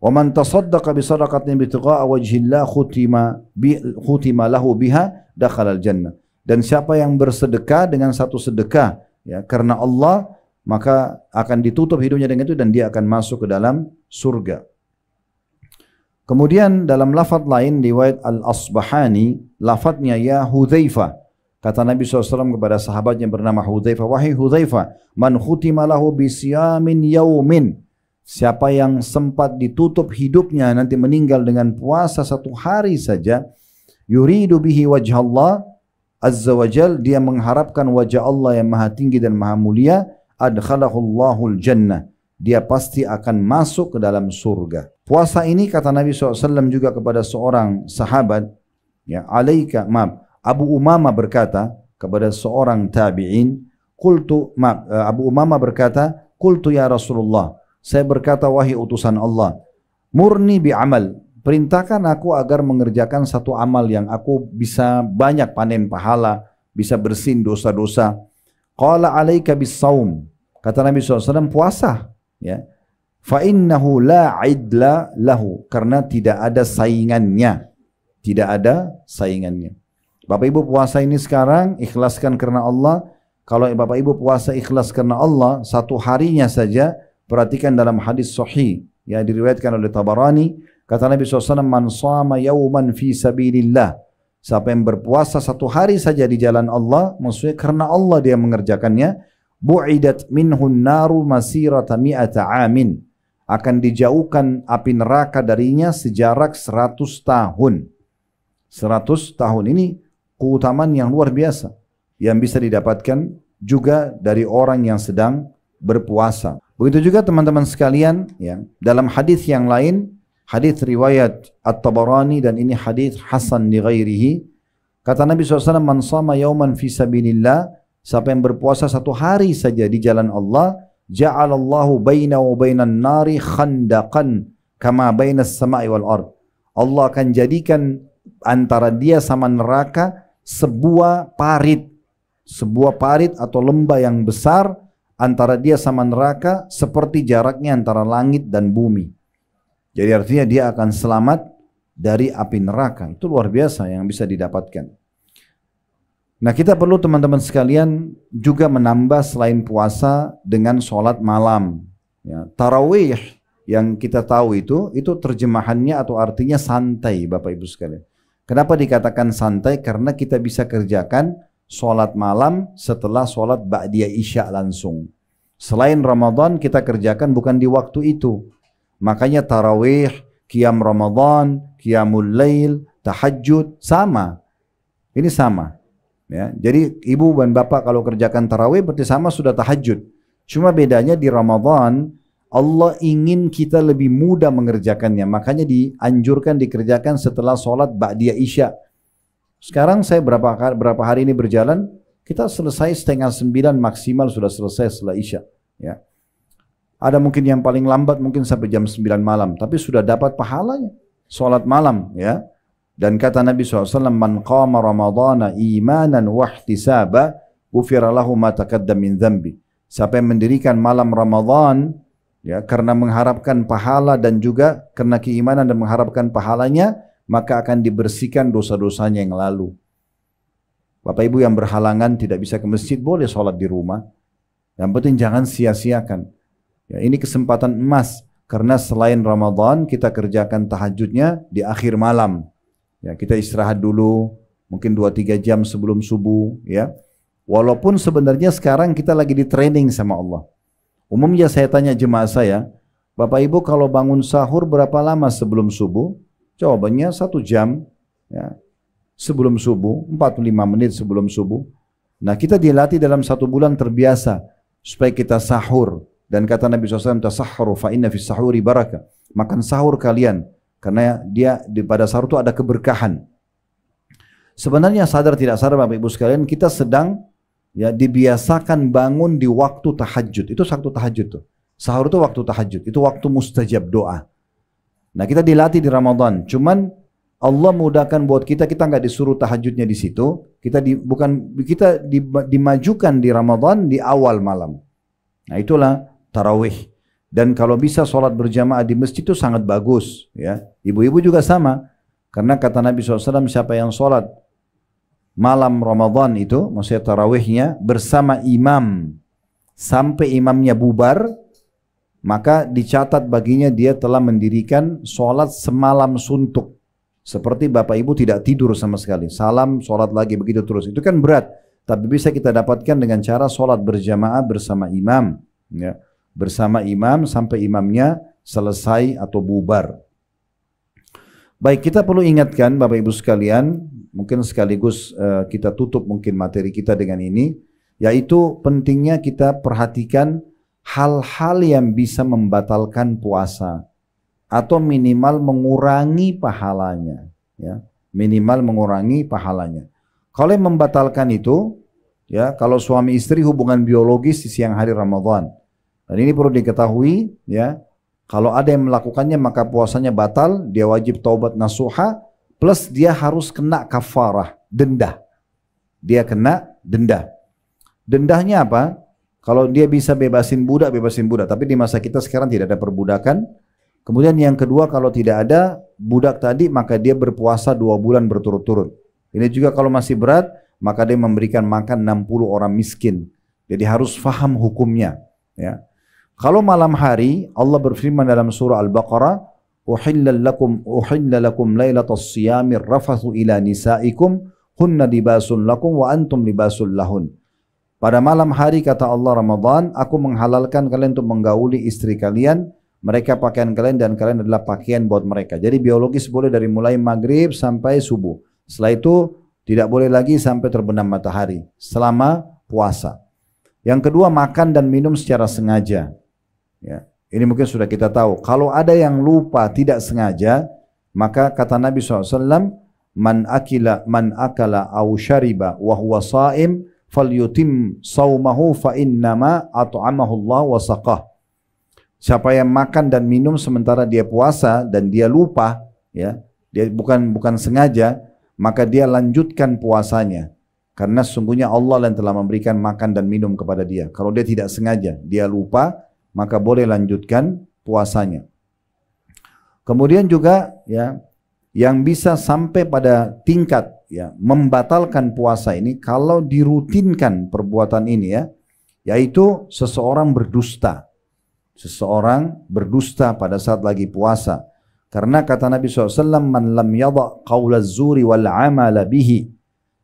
Wa man tasaddaqa bi sadaqatin bitqa'a wajhillah khutima bi khutima lahu biha dakhala al-jannah. Dan siapa yang bersedekah dengan satu sedekah ya karena Allah maka akan ditutup hidupnya dengan itu dan dia akan masuk ke dalam surga. Kemudian dalam lafaz lain di riwayat Al-Asbahani lafadznya ya Hudzaifah Kata Nabi SAW kepada sahabatnya bernama Hudzaifah, "Wahai Hudzaifah, man khutima lahu yaumin." Siapa yang sempat ditutup hidupnya nanti meninggal dengan puasa satu hari saja, yuridu bihi wajhallah azza wajal, dia mengharapkan wajah Allah yang maha tinggi dan maha mulia, adkhalahullahu jannah. Dia pasti akan masuk ke dalam surga. Puasa ini kata Nabi SAW juga kepada seorang sahabat, ya, alaika, maaf, Abu Umama berkata kepada seorang tabi'in, Kultu, eh, Abu Umama berkata, Kultu ya Rasulullah, saya berkata wahai utusan Allah, murni bi amal, perintahkan aku agar mengerjakan satu amal yang aku bisa banyak panen pahala, bisa bersin dosa-dosa. Qala alaika bis saum, kata Nabi SAW, puasa. Ya. Fa innahu la idla lahu, karena tidak ada saingannya. Tidak ada saingannya. Bapak Ibu puasa ini sekarang ikhlaskan karena Allah. Kalau Bapak Ibu puasa ikhlas karena Allah, satu harinya saja perhatikan dalam hadis sahih yang diriwayatkan oleh Tabarani, kata Nabi SAW, "Man shama yauman fi sabilillah." Siapa yang berpuasa satu hari saja di jalan Allah, maksudnya karena Allah dia mengerjakannya, bu'idat minhun naru masirata mi'ata amin. Akan dijauhkan api neraka darinya sejarak 100 tahun. 100 tahun ini keutamaan yang luar biasa yang bisa didapatkan juga dari orang yang sedang berpuasa. Begitu juga teman-teman sekalian, ya, dalam hadis yang lain, hadis riwayat At-Tabarani dan ini hadis Hasan di ghairihi, kata Nabi SAW, "Man sama yauman fi sabilillah, siapa yang berpuasa satu hari saja di jalan Allah, ja'alallahu baina wa bainan nari khandaqan kama bainas sama'i wal ard." Allah akan jadikan antara dia sama neraka sebuah parit, sebuah parit atau lembah yang besar antara dia sama neraka seperti jaraknya antara langit dan bumi. Jadi artinya dia akan selamat dari api neraka. Itu luar biasa yang bisa didapatkan. Nah kita perlu teman-teman sekalian juga menambah selain puasa dengan sholat malam. Ya, tarawih yang kita tahu itu, itu terjemahannya atau artinya santai Bapak Ibu sekalian. Kenapa dikatakan santai? Karena kita bisa kerjakan sholat malam setelah sholat ba'diyah isya langsung. Selain Ramadan kita kerjakan bukan di waktu itu. Makanya tarawih, kiam Ramadan, kiamul lail, tahajud sama. Ini sama. Ya, jadi ibu dan bapak kalau kerjakan tarawih berarti sama sudah tahajud. Cuma bedanya di Ramadan Allah ingin kita lebih mudah mengerjakannya. Makanya dianjurkan dikerjakan setelah sholat Ba'diyah Isya. Sekarang saya berapa, berapa hari ini berjalan, kita selesai setengah sembilan maksimal sudah selesai setelah Isya. Ya. Ada mungkin yang paling lambat mungkin sampai jam sembilan malam, tapi sudah dapat pahalanya. sholat malam ya. Dan kata Nabi SAW, Man qama ramadana imanan wahtisaba, ufiralahu ma takadda min zambi. Siapa yang mendirikan malam Ramadan ya karena mengharapkan pahala dan juga karena keimanan dan mengharapkan pahalanya maka akan dibersihkan dosa-dosanya yang lalu. Bapak Ibu yang berhalangan tidak bisa ke masjid boleh sholat di rumah. Yang penting jangan sia-siakan. Ya, ini kesempatan emas karena selain Ramadan kita kerjakan tahajudnya di akhir malam. Ya, kita istirahat dulu mungkin 2-3 jam sebelum subuh ya. Walaupun sebenarnya sekarang kita lagi di training sama Allah. Umumnya saya tanya jemaah saya, Bapak Ibu kalau bangun sahur berapa lama sebelum subuh? Jawabannya satu jam ya, sebelum subuh, 45 menit sebelum subuh. Nah kita dilatih dalam satu bulan terbiasa supaya kita sahur. Dan kata Nabi SAW, tasahharu fa inna sahur sahuri baraka. Makan sahur kalian. Karena dia di, pada sahur itu ada keberkahan. Sebenarnya sadar tidak sadar Bapak Ibu sekalian, kita sedang ya dibiasakan bangun di waktu tahajud. Itu waktu tahajud tuh. Sahur itu waktu tahajud, itu waktu mustajab doa. Nah kita dilatih di Ramadan, cuman Allah mudahkan buat kita, kita nggak disuruh tahajudnya di situ, kita di, bukan kita di, dimajukan di Ramadan di awal malam. Nah itulah tarawih. Dan kalau bisa sholat berjamaah di masjid itu sangat bagus. ya Ibu-ibu juga sama. Karena kata Nabi SAW siapa yang sholat malam Ramadan itu, maksudnya tarawihnya bersama imam sampai imamnya bubar, maka dicatat baginya dia telah mendirikan sholat semalam suntuk. Seperti Bapak Ibu tidak tidur sama sekali. Salam, sholat lagi begitu terus. Itu kan berat. Tapi bisa kita dapatkan dengan cara sholat berjamaah bersama imam. Ya. Bersama imam sampai imamnya selesai atau bubar. Baik, kita perlu ingatkan Bapak Ibu sekalian, mungkin sekaligus uh, kita tutup mungkin materi kita dengan ini, yaitu pentingnya kita perhatikan hal-hal yang bisa membatalkan puasa atau minimal mengurangi pahalanya, ya. Minimal mengurangi pahalanya. Kalau yang membatalkan itu, ya, kalau suami istri hubungan biologis di siang hari Ramadan. Dan ini perlu diketahui, ya, kalau ada yang melakukannya maka puasanya batal, dia wajib taubat nasuha, plus dia harus kena kafarah, denda. Dia kena denda. Dendahnya apa? Kalau dia bisa bebasin budak, bebasin budak. Tapi di masa kita sekarang tidak ada perbudakan. Kemudian yang kedua kalau tidak ada budak tadi maka dia berpuasa dua bulan berturut-turut. Ini juga kalau masih berat maka dia memberikan makan 60 orang miskin. Jadi harus faham hukumnya. Ya. Kalau malam hari Allah berfirman dalam surah Al-Baqarah, "Uhillal lakum uhillal lakum lailatas siyami rafathu ila nisaikum hunna libasun lakum wa antum libasul lahun." Pada malam hari kata Allah Ramadan, aku menghalalkan kalian untuk menggauli istri kalian, mereka pakaian kalian dan kalian adalah pakaian buat mereka. Jadi biologis boleh dari mulai maghrib sampai subuh. Setelah itu tidak boleh lagi sampai terbenam matahari selama puasa. Yang kedua makan dan minum secara sengaja. Ya. Ini mungkin sudah kita tahu. Kalau ada yang lupa tidak sengaja, maka kata Nabi SAW, Man akila man akala au syariba wa huwa saim falyutim saumahu fa innama at'amahu Allah wa saqah. Siapa yang makan dan minum sementara dia puasa dan dia lupa, ya, dia bukan bukan sengaja, maka dia lanjutkan puasanya. Karena sungguhnya Allah yang telah memberikan makan dan minum kepada dia. Kalau dia tidak sengaja, dia lupa, maka boleh lanjutkan puasanya. Kemudian juga ya yang bisa sampai pada tingkat ya membatalkan puasa ini kalau dirutinkan perbuatan ini ya yaitu seseorang berdusta. Seseorang berdusta pada saat lagi puasa. Karena kata Nabi SAW, Man lam yada qawla zuri wal amala bihi.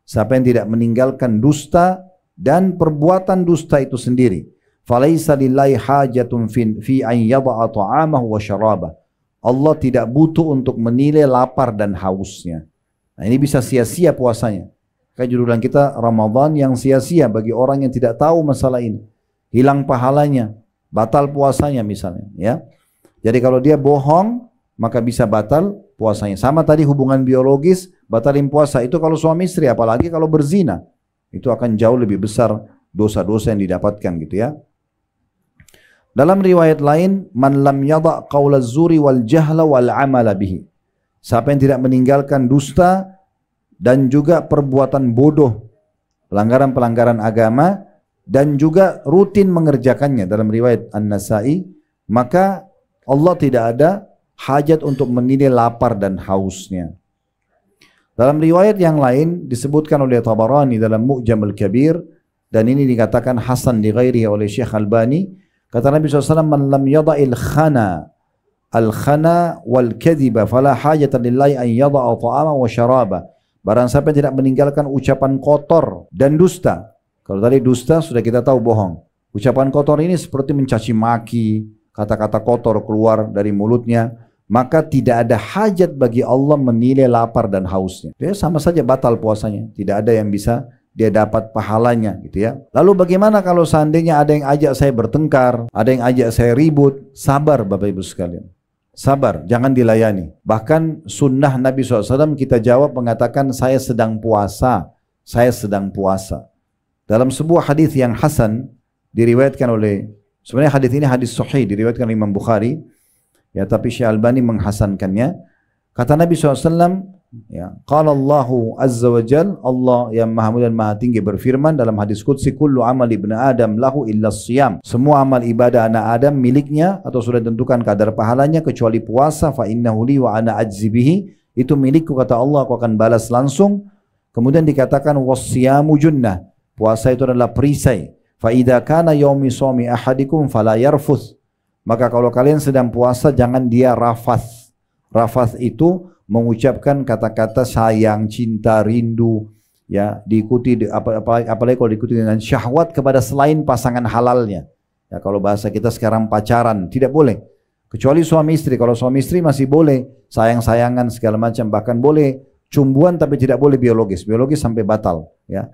Siapa yang tidak meninggalkan dusta dan perbuatan dusta itu sendiri. Falaisa lillahi hajatun fin fi an yada'a ta'amahu wa syarabah. Allah tidak butuh untuk menilai lapar dan hausnya. Nah, ini bisa sia-sia puasanya. Kayak judulan kita Ramadan yang sia-sia bagi orang yang tidak tahu masalah ini. Hilang pahalanya, batal puasanya misalnya, ya. Jadi kalau dia bohong, maka bisa batal puasanya. Sama tadi hubungan biologis, batalin puasa itu kalau suami istri apalagi kalau berzina. Itu akan jauh lebih besar dosa-dosa yang didapatkan gitu ya. Dalam riwayat lain, man lam yada' qawla zuri wal jahla wal amala bihi. Siapa yang tidak meninggalkan dusta dan juga perbuatan bodoh, pelanggaran-pelanggaran agama dan juga rutin mengerjakannya dalam riwayat An-Nasai, maka Allah tidak ada hajat untuk menilai lapar dan hausnya. Dalam riwayat yang lain disebutkan oleh Tabarani dalam Mu'jam al-Kabir dan ini dikatakan Hasan di oleh Syekh Albani Kata Nabi SAW, Man lam yada'il khana al-khana wal kadhiba fala hajatan lillahi an yada'a ta'ama wa syaraba. Barang siapa tidak meninggalkan ucapan kotor dan dusta. Kalau tadi dusta sudah kita tahu bohong. Ucapan kotor ini seperti mencaci maki, kata-kata kotor keluar dari mulutnya, maka tidak ada hajat bagi Allah menilai lapar dan hausnya. Dia sama saja batal puasanya, tidak ada yang bisa dia dapat pahalanya gitu ya. Lalu bagaimana kalau seandainya ada yang ajak saya bertengkar, ada yang ajak saya ribut, sabar Bapak Ibu sekalian. Sabar, jangan dilayani. Bahkan sunnah Nabi SAW kita jawab mengatakan saya sedang puasa, saya sedang puasa. Dalam sebuah hadis yang hasan diriwayatkan oleh sebenarnya hadis ini hadis sahih diriwayatkan oleh Imam Bukhari ya tapi Syekh Albani menghasankannya. Kata Nabi SAW, Ya. Qala Allahu azza wa jal, Allah yang maha mulia dan maha tinggi berfirman dalam hadis qudsi kullu amal ibnu adam lahu illa siyam. Semua amal ibadah anak Adam miliknya atau sudah ditentukan kadar pahalanya kecuali puasa fa innahu li wa ana ajzi bihi. Itu milikku kata Allah aku akan balas langsung. Kemudian dikatakan wasiyamu junnah. Puasa itu adalah perisai. Fa idza kana yaumi sawmi ahadikum fala yarfuth. Maka kalau kalian sedang puasa jangan dia rafath Rafath itu mengucapkan kata-kata sayang, cinta, rindu, ya diikuti apalagi, apalagi kalau diikuti dengan syahwat kepada selain pasangan halalnya. Ya kalau bahasa kita sekarang pacaran tidak boleh. Kecuali suami istri. Kalau suami istri masih boleh sayang-sayangan segala macam bahkan boleh cumbuan tapi tidak boleh biologis. Biologis sampai batal, ya.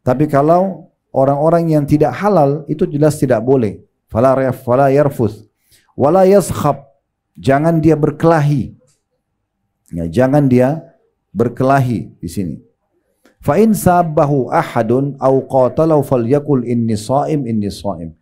Tapi kalau orang-orang yang tidak halal itu jelas tidak boleh. ya, fala yarfus wala yaskhab. Jangan dia berkelahi. Ya, jangan dia berkelahi di sini. Fa in sabahu ahadun au qatalau falyakul inni shaim inni shaim.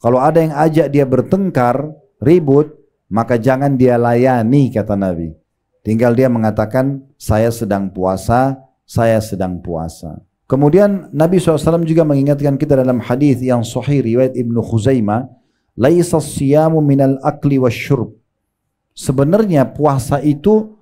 Kalau ada yang ajak dia bertengkar, ribut, maka jangan dia layani kata Nabi. Tinggal dia mengatakan saya sedang puasa, saya sedang puasa. Kemudian Nabi SAW juga mengingatkan kita dalam hadis yang sahih riwayat Ibnu Khuzaimah, "Laisa siyamu minal akli wasyurb." Sebenarnya puasa itu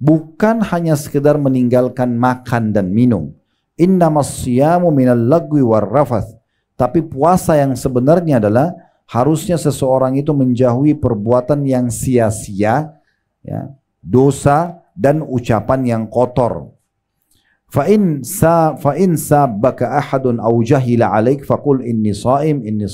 bukan hanya sekedar meninggalkan makan dan minum. Innamas minal lagwi warrafath. Tapi puasa yang sebenarnya adalah harusnya seseorang itu menjauhi perbuatan yang sia-sia, ya, dosa dan ucapan yang kotor. Fa'in sa fa'in sabbaka ahadun au jahila alaik faqul inni shaim inni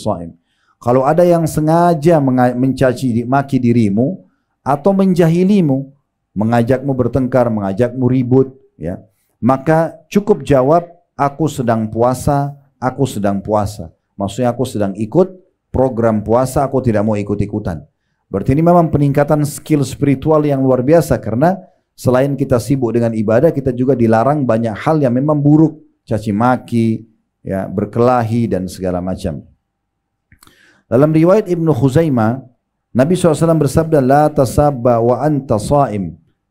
Kalau ada yang sengaja mencaci maki dirimu atau menjahilimu, mengajakmu bertengkar, mengajakmu ribut, ya. Maka cukup jawab, aku sedang puasa, aku sedang puasa. Maksudnya aku sedang ikut program puasa, aku tidak mau ikut-ikutan. Berarti ini memang peningkatan skill spiritual yang luar biasa karena selain kita sibuk dengan ibadah, kita juga dilarang banyak hal yang memang buruk, caci maki, ya, berkelahi dan segala macam. Dalam riwayat Ibnu Khuzaimah, Nabi SAW bersabda, La tasabba wa anta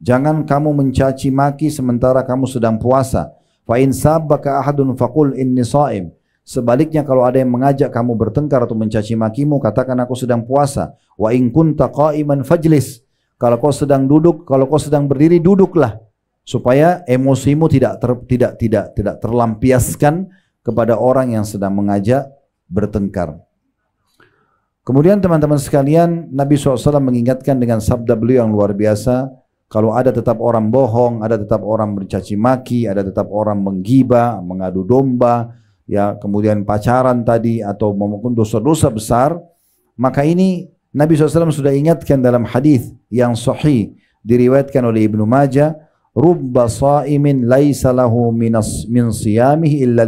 Jangan kamu mencaci maki sementara kamu sedang puasa. Fa in sabbaka ahadun faqul inni shaim. Sebaliknya kalau ada yang mengajak kamu bertengkar atau mencaci makimu, katakan aku sedang puasa. Wa in kunta qa'iman fajlis. Kalau kau sedang duduk, kalau kau sedang berdiri duduklah supaya emosimu tidak ter, tidak tidak tidak terlampiaskan kepada orang yang sedang mengajak bertengkar. Kemudian teman-teman sekalian, Nabi SAW mengingatkan dengan sabda beliau yang luar biasa, kalau ada tetap orang bohong, ada tetap orang bercaci maki, ada tetap orang menggiba, mengadu domba, ya kemudian pacaran tadi atau memukul dosa-dosa besar, maka ini Nabi SAW sudah ingatkan dalam hadis yang sahih diriwayatkan oleh Ibnu Majah, "Rubba sha'imin laisa lahu minas min siyamihi illa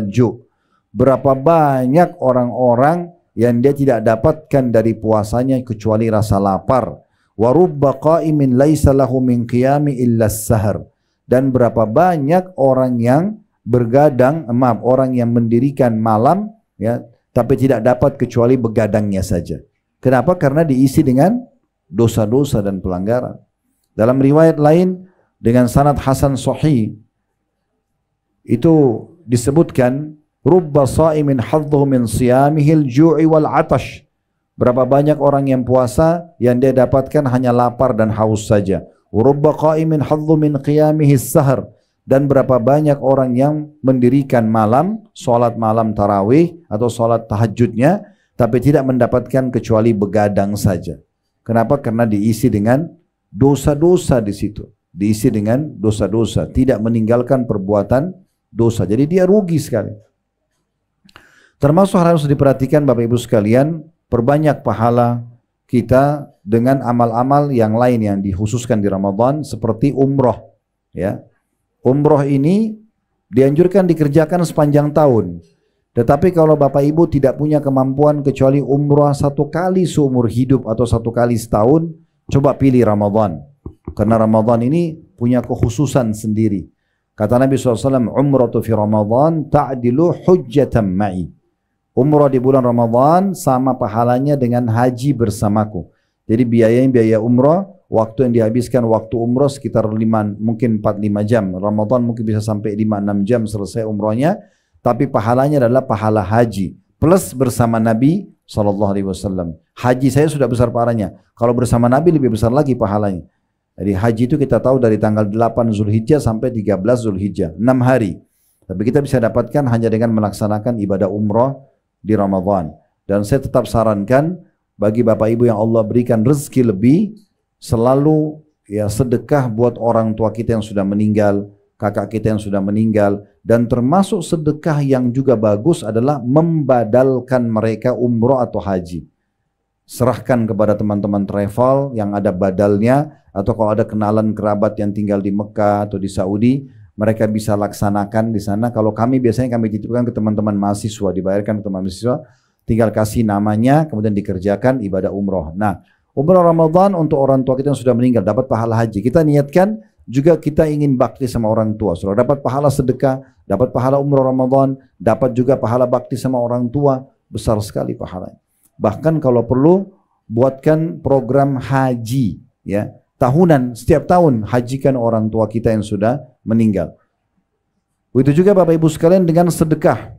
Berapa banyak orang-orang yang dia tidak dapatkan dari puasanya kecuali rasa lapar. Wa rubba qaimin laisa lahu min qiyami illa sahar. Dan berapa banyak orang yang bergadang, maaf, orang yang mendirikan malam ya, tapi tidak dapat kecuali begadangnya saja. Kenapa? Karena diisi dengan dosa-dosa dan pelanggaran. Dalam riwayat lain dengan sanad hasan sahih itu disebutkan rubba sha'imin hadduhu min siyamihi al-ju'i wal 'atash Berapa banyak orang yang puasa yang dia dapatkan hanya lapar dan haus saja. Urubba qaimin hadhu min qiyamihi sahar. Dan berapa banyak orang yang mendirikan malam, sholat malam tarawih atau sholat tahajudnya, tapi tidak mendapatkan kecuali begadang saja. Kenapa? Karena diisi dengan dosa-dosa di situ. Diisi dengan dosa-dosa. Tidak meninggalkan perbuatan dosa. Jadi dia rugi sekali. Termasuk harus diperhatikan Bapak Ibu sekalian, perbanyak pahala kita dengan amal-amal yang lain yang dikhususkan di Ramadan seperti umroh ya umroh ini dianjurkan dikerjakan sepanjang tahun tetapi kalau bapak ibu tidak punya kemampuan kecuali umroh satu kali seumur hidup atau satu kali setahun coba pilih Ramadan karena Ramadan ini punya kekhususan sendiri kata Nabi SAW umroh fi Ramadan ta'dilu hujjatan ma'i umroh di bulan Ramadan sama pahalanya dengan haji bersamaku. Jadi biayanya biaya umroh, waktu yang dihabiskan waktu umroh sekitar 5, mungkin empat lima jam. Ramadan mungkin bisa sampai lima enam jam selesai umrohnya. Tapi pahalanya adalah pahala haji. Plus bersama Nabi Alaihi Wasallam. Haji saya sudah besar pahalanya. Kalau bersama Nabi lebih besar lagi pahalanya. Jadi haji itu kita tahu dari tanggal 8 Zulhijjah sampai 13 Zulhijjah. enam hari. Tapi kita bisa dapatkan hanya dengan melaksanakan ibadah umroh di Ramadan. Dan saya tetap sarankan bagi Bapak Ibu yang Allah berikan rezeki lebih, selalu ya sedekah buat orang tua kita yang sudah meninggal, kakak kita yang sudah meninggal, dan termasuk sedekah yang juga bagus adalah membadalkan mereka umroh atau haji. Serahkan kepada teman-teman travel yang ada badalnya, atau kalau ada kenalan kerabat yang tinggal di Mekah atau di Saudi, mereka bisa laksanakan di sana. Kalau kami biasanya kami titipkan ke teman-teman mahasiswa, dibayarkan ke teman mahasiswa, tinggal kasih namanya, kemudian dikerjakan ibadah umroh. Nah, umroh Ramadan untuk orang tua kita yang sudah meninggal dapat pahala haji. Kita niatkan juga kita ingin bakti sama orang tua. Sudah dapat pahala sedekah, dapat pahala umroh Ramadan, dapat juga pahala bakti sama orang tua. Besar sekali pahalanya. Bahkan kalau perlu buatkan program haji ya tahunan setiap tahun hajikan orang tua kita yang sudah meninggal. Begitu juga Bapak Ibu sekalian dengan sedekah.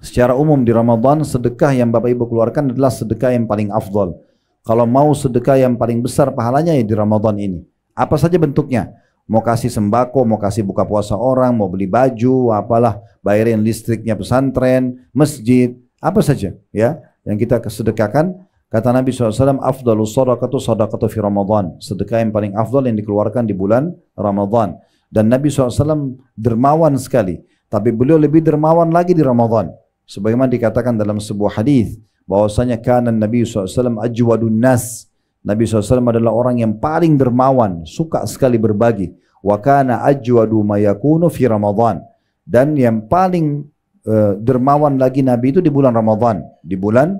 Secara umum di Ramadan sedekah yang Bapak Ibu keluarkan adalah sedekah yang paling afdol. Kalau mau sedekah yang paling besar pahalanya ya di Ramadan ini. Apa saja bentuknya? Mau kasih sembako, mau kasih buka puasa orang, mau beli baju, apalah, bayarin listriknya pesantren, masjid, apa saja ya yang kita sedekahkan Kata Nabi SAW, afdalu sadaqatu sadaqatu fi Ramadan. Sedekah yang paling afdal yang dikeluarkan di bulan Ramadan. Dan Nabi SAW dermawan sekali. Tapi beliau lebih dermawan lagi di Ramadan. Sebagaimana dikatakan dalam sebuah hadis bahwasanya kanan Nabi SAW ajwadun nas. Nabi SAW adalah orang yang paling dermawan, suka sekali berbagi. Wa kana ajwadu mayakunu fi Ramadan. Dan yang paling uh, dermawan lagi Nabi itu di bulan Ramadan. Di bulan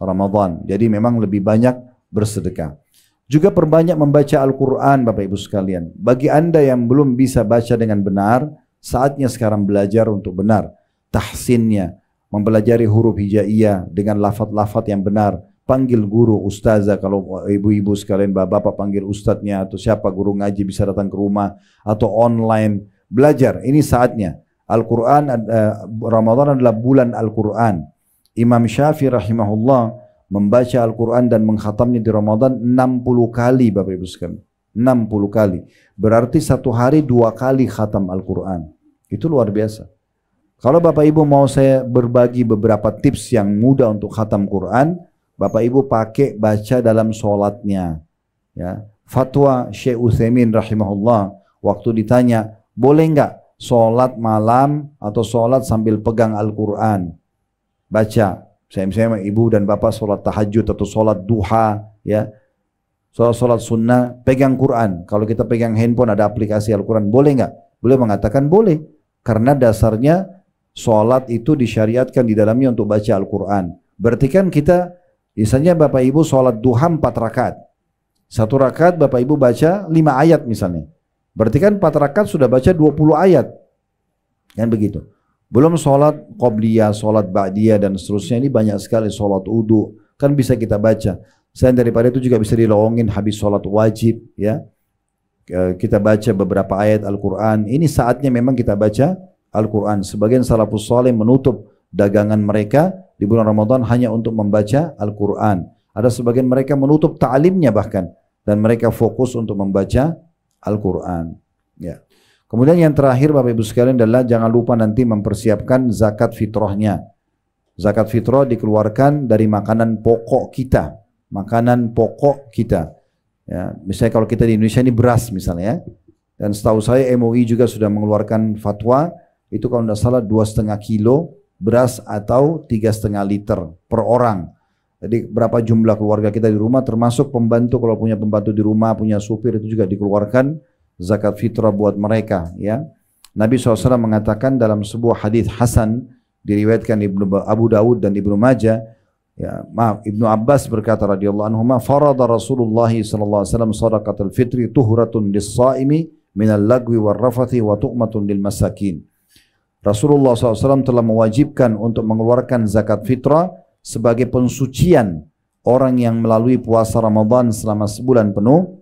Ramadan. Jadi memang lebih banyak bersedekah. Juga perbanyak membaca Al-Quran Bapak Ibu sekalian. Bagi Anda yang belum bisa baca dengan benar, saatnya sekarang belajar untuk benar. Tahsinnya, mempelajari huruf hijaiyah dengan lafat-lafat yang benar. Panggil guru, ustazah, kalau ibu-ibu sekalian, bapak-bapak panggil ustaznya atau siapa guru ngaji bisa datang ke rumah atau online. Belajar, ini saatnya. Al-Quran, eh, Ramadan adalah bulan Al-Quran. Imam Syafi'i rahimahullah membaca Al-Quran dan menghatamnya di Ramadan 60 kali Bapak Ibu sekalian. 60 kali. Berarti satu hari dua kali khatam Al-Quran. Itu luar biasa. Kalau Bapak Ibu mau saya berbagi beberapa tips yang mudah untuk khatam Quran, Bapak Ibu pakai baca dalam sholatnya. Ya. Fatwa Syekh Uthamin rahimahullah waktu ditanya, boleh nggak sholat malam atau sholat sambil pegang Al-Quran? baca saya misalnya ibu dan bapak sholat tahajud atau sholat duha ya sholat-sholat sunnah pegang Quran kalau kita pegang handphone ada aplikasi Al-Quran boleh nggak? boleh mengatakan boleh karena dasarnya sholat itu disyariatkan di dalamnya untuk baca Al-Quran berarti kan kita misalnya bapak ibu sholat duha empat rakaat satu rakaat bapak ibu baca lima ayat misalnya berarti kan empat rakaat sudah baca dua puluh ayat kan begitu belum sholat qobliya, sholat ba'diyah dan seterusnya ini banyak sekali sholat udu. Kan bisa kita baca. Selain daripada itu juga bisa dilongin habis sholat wajib ya. Kita baca beberapa ayat Al-Quran. Ini saatnya memang kita baca Al-Quran. Sebagian salafus salim menutup dagangan mereka di bulan Ramadan hanya untuk membaca Al-Quran. Ada sebagian mereka menutup ta'limnya bahkan. Dan mereka fokus untuk membaca Al-Quran. Ya. Kemudian yang terakhir Bapak Ibu sekalian adalah jangan lupa nanti mempersiapkan zakat fitrahnya. Zakat fitrah dikeluarkan dari makanan pokok kita. Makanan pokok kita. Ya, misalnya kalau kita di Indonesia ini beras misalnya ya. Dan setahu saya MUI juga sudah mengeluarkan fatwa itu kalau tidak salah dua setengah kilo beras atau tiga setengah liter per orang. Jadi berapa jumlah keluarga kita di rumah termasuk pembantu kalau punya pembantu di rumah, punya supir itu juga dikeluarkan zakat fitrah buat mereka ya. Nabi SAW mengatakan dalam sebuah hadis Hasan diriwayatkan Ibnu Abu Dawud dan Ibnu Majah ya maaf Ibnu Abbas berkata radhiyallahu anhu ma farada Rasulullah sallallahu alaihi wasallam shadaqatul fitri tuhuratun lis-shaimi al lagwi war rafathi wa tu'matun lil masakin Rasulullah SAW telah mewajibkan untuk mengeluarkan zakat fitrah sebagai pensucian orang yang melalui puasa Ramadan selama sebulan penuh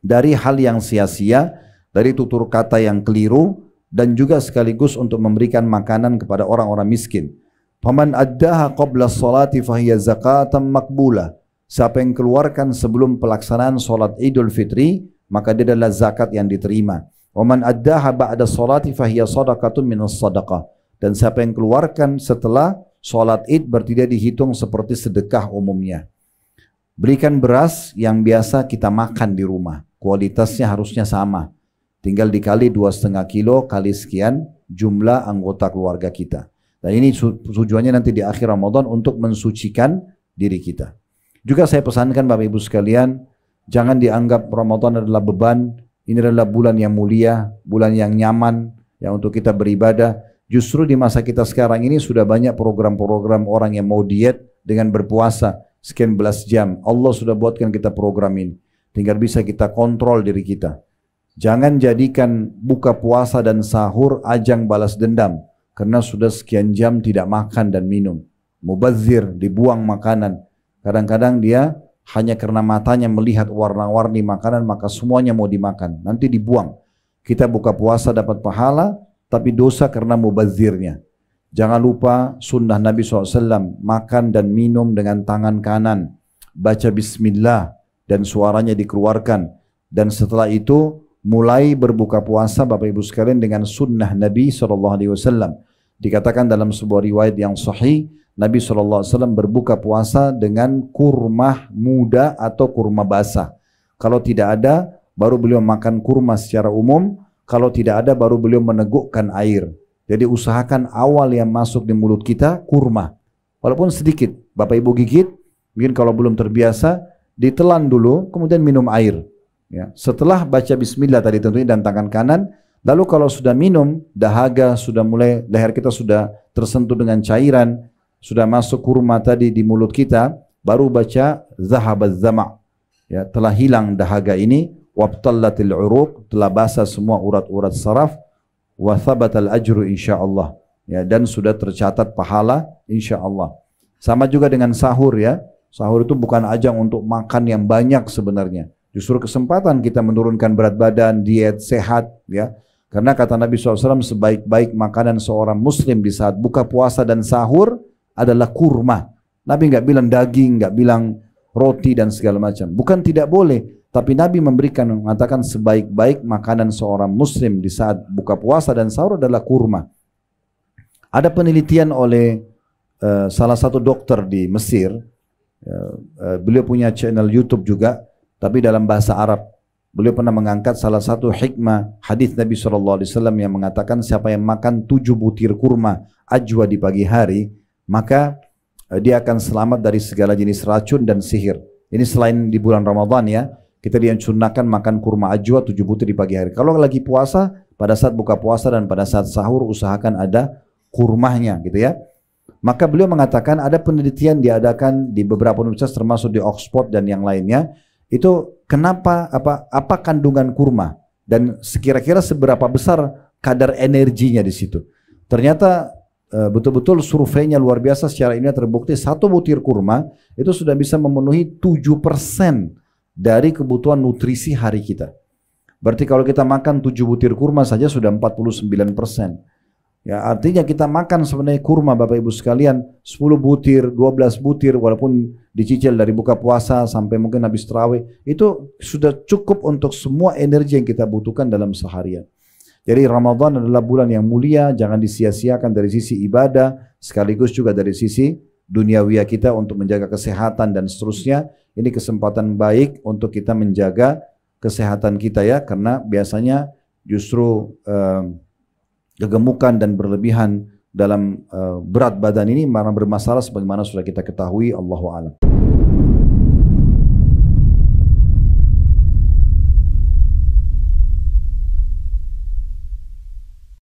dari hal yang sia-sia, dari tutur kata yang keliru, dan juga sekaligus untuk memberikan makanan kepada orang-orang miskin. Paman addaha qabla salati fahiya zakatan makbula. Siapa yang keluarkan sebelum pelaksanaan solat idul fitri, maka dia adalah zakat yang diterima. Waman addaha ba'da salati fahiya sadaqatun minas sadaqah. Dan siapa yang keluarkan setelah solat id berarti dia dihitung seperti sedekah umumnya. Berikan beras yang biasa kita makan di rumah kualitasnya harusnya sama. Tinggal dikali dua setengah kilo kali sekian jumlah anggota keluarga kita. Dan ini tujuannya nanti di akhir Ramadan untuk mensucikan diri kita. Juga saya pesankan Bapak Ibu sekalian, jangan dianggap Ramadan adalah beban. Ini adalah bulan yang mulia, bulan yang nyaman, yang untuk kita beribadah. Justru di masa kita sekarang ini sudah banyak program-program orang yang mau diet dengan berpuasa sekian belas jam. Allah sudah buatkan kita program ini tinggal bisa kita kontrol diri kita. Jangan jadikan buka puasa dan sahur ajang balas dendam. Karena sudah sekian jam tidak makan dan minum. Mubazir, dibuang makanan. Kadang-kadang dia hanya karena matanya melihat warna-warni makanan maka semuanya mau dimakan. Nanti dibuang. Kita buka puasa dapat pahala tapi dosa karena mubazirnya. Jangan lupa sunnah Nabi SAW, makan dan minum dengan tangan kanan. Baca bismillah, dan suaranya dikeluarkan. Dan setelah itu mulai berbuka puasa Bapak Ibu sekalian dengan sunnah Nabi SAW. Dikatakan dalam sebuah riwayat yang sahih, Nabi SAW berbuka puasa dengan kurma muda atau kurma basah. Kalau tidak ada, baru beliau makan kurma secara umum. Kalau tidak ada, baru beliau menegukkan air. Jadi usahakan awal yang masuk di mulut kita kurma. Walaupun sedikit, Bapak Ibu gigit, mungkin kalau belum terbiasa, ditelan dulu, kemudian minum air. Ya. Setelah baca bismillah tadi tentunya dan tangan kanan, lalu kalau sudah minum, dahaga sudah mulai, leher kita sudah tersentuh dengan cairan, sudah masuk kurma tadi di mulut kita, baru baca zahabat zama' ya, telah hilang dahaga ini, wabtallatil uruq, telah basah semua urat-urat saraf, wa thabatal ajru insyaallah. Ya, dan sudah tercatat pahala insyaallah. Sama juga dengan sahur ya, Sahur itu bukan ajang untuk makan yang banyak sebenarnya. Justru kesempatan kita menurunkan berat badan, diet, sehat ya. Karena kata Nabi SAW sebaik-baik makanan seorang muslim di saat buka puasa dan sahur adalah kurma. Nabi nggak bilang daging, nggak bilang roti dan segala macam. Bukan tidak boleh, tapi Nabi memberikan mengatakan sebaik-baik makanan seorang muslim di saat buka puasa dan sahur adalah kurma. Ada penelitian oleh uh, salah satu dokter di Mesir Ya, eh, beliau punya channel YouTube juga, tapi dalam bahasa Arab. Beliau pernah mengangkat salah satu hikmah hadis Nabi Shallallahu Alaihi Wasallam yang mengatakan siapa yang makan tujuh butir kurma ajwa di pagi hari, maka eh, dia akan selamat dari segala jenis racun dan sihir. Ini selain di bulan Ramadhan ya, kita dianjurkan makan kurma ajwa tujuh butir di pagi hari. Kalau lagi puasa, pada saat buka puasa dan pada saat sahur usahakan ada kurmahnya gitu ya. Maka beliau mengatakan ada penelitian diadakan di beberapa universitas termasuk di Oxford dan yang lainnya. Itu kenapa apa apa kandungan kurma dan sekira-kira seberapa besar kadar energinya di situ. Ternyata eh, betul-betul surveinya luar biasa secara ini terbukti satu butir kurma itu sudah bisa memenuhi 7% dari kebutuhan nutrisi hari kita. Berarti kalau kita makan 7 butir kurma saja sudah 49 persen. Ya, artinya kita makan sebenarnya kurma Bapak Ibu sekalian 10 butir, 12 butir walaupun dicicil dari buka puasa sampai mungkin habis terawih itu sudah cukup untuk semua energi yang kita butuhkan dalam seharian. Jadi Ramadan adalah bulan yang mulia, jangan disia-siakan dari sisi ibadah sekaligus juga dari sisi duniawiya kita untuk menjaga kesehatan dan seterusnya. Ini kesempatan baik untuk kita menjaga kesehatan kita ya karena biasanya justru eh, kegemukan dan berlebihan dalam eh, berat badan ini mana bermasalah sebagaimana sudah kita ketahui Allahu alam.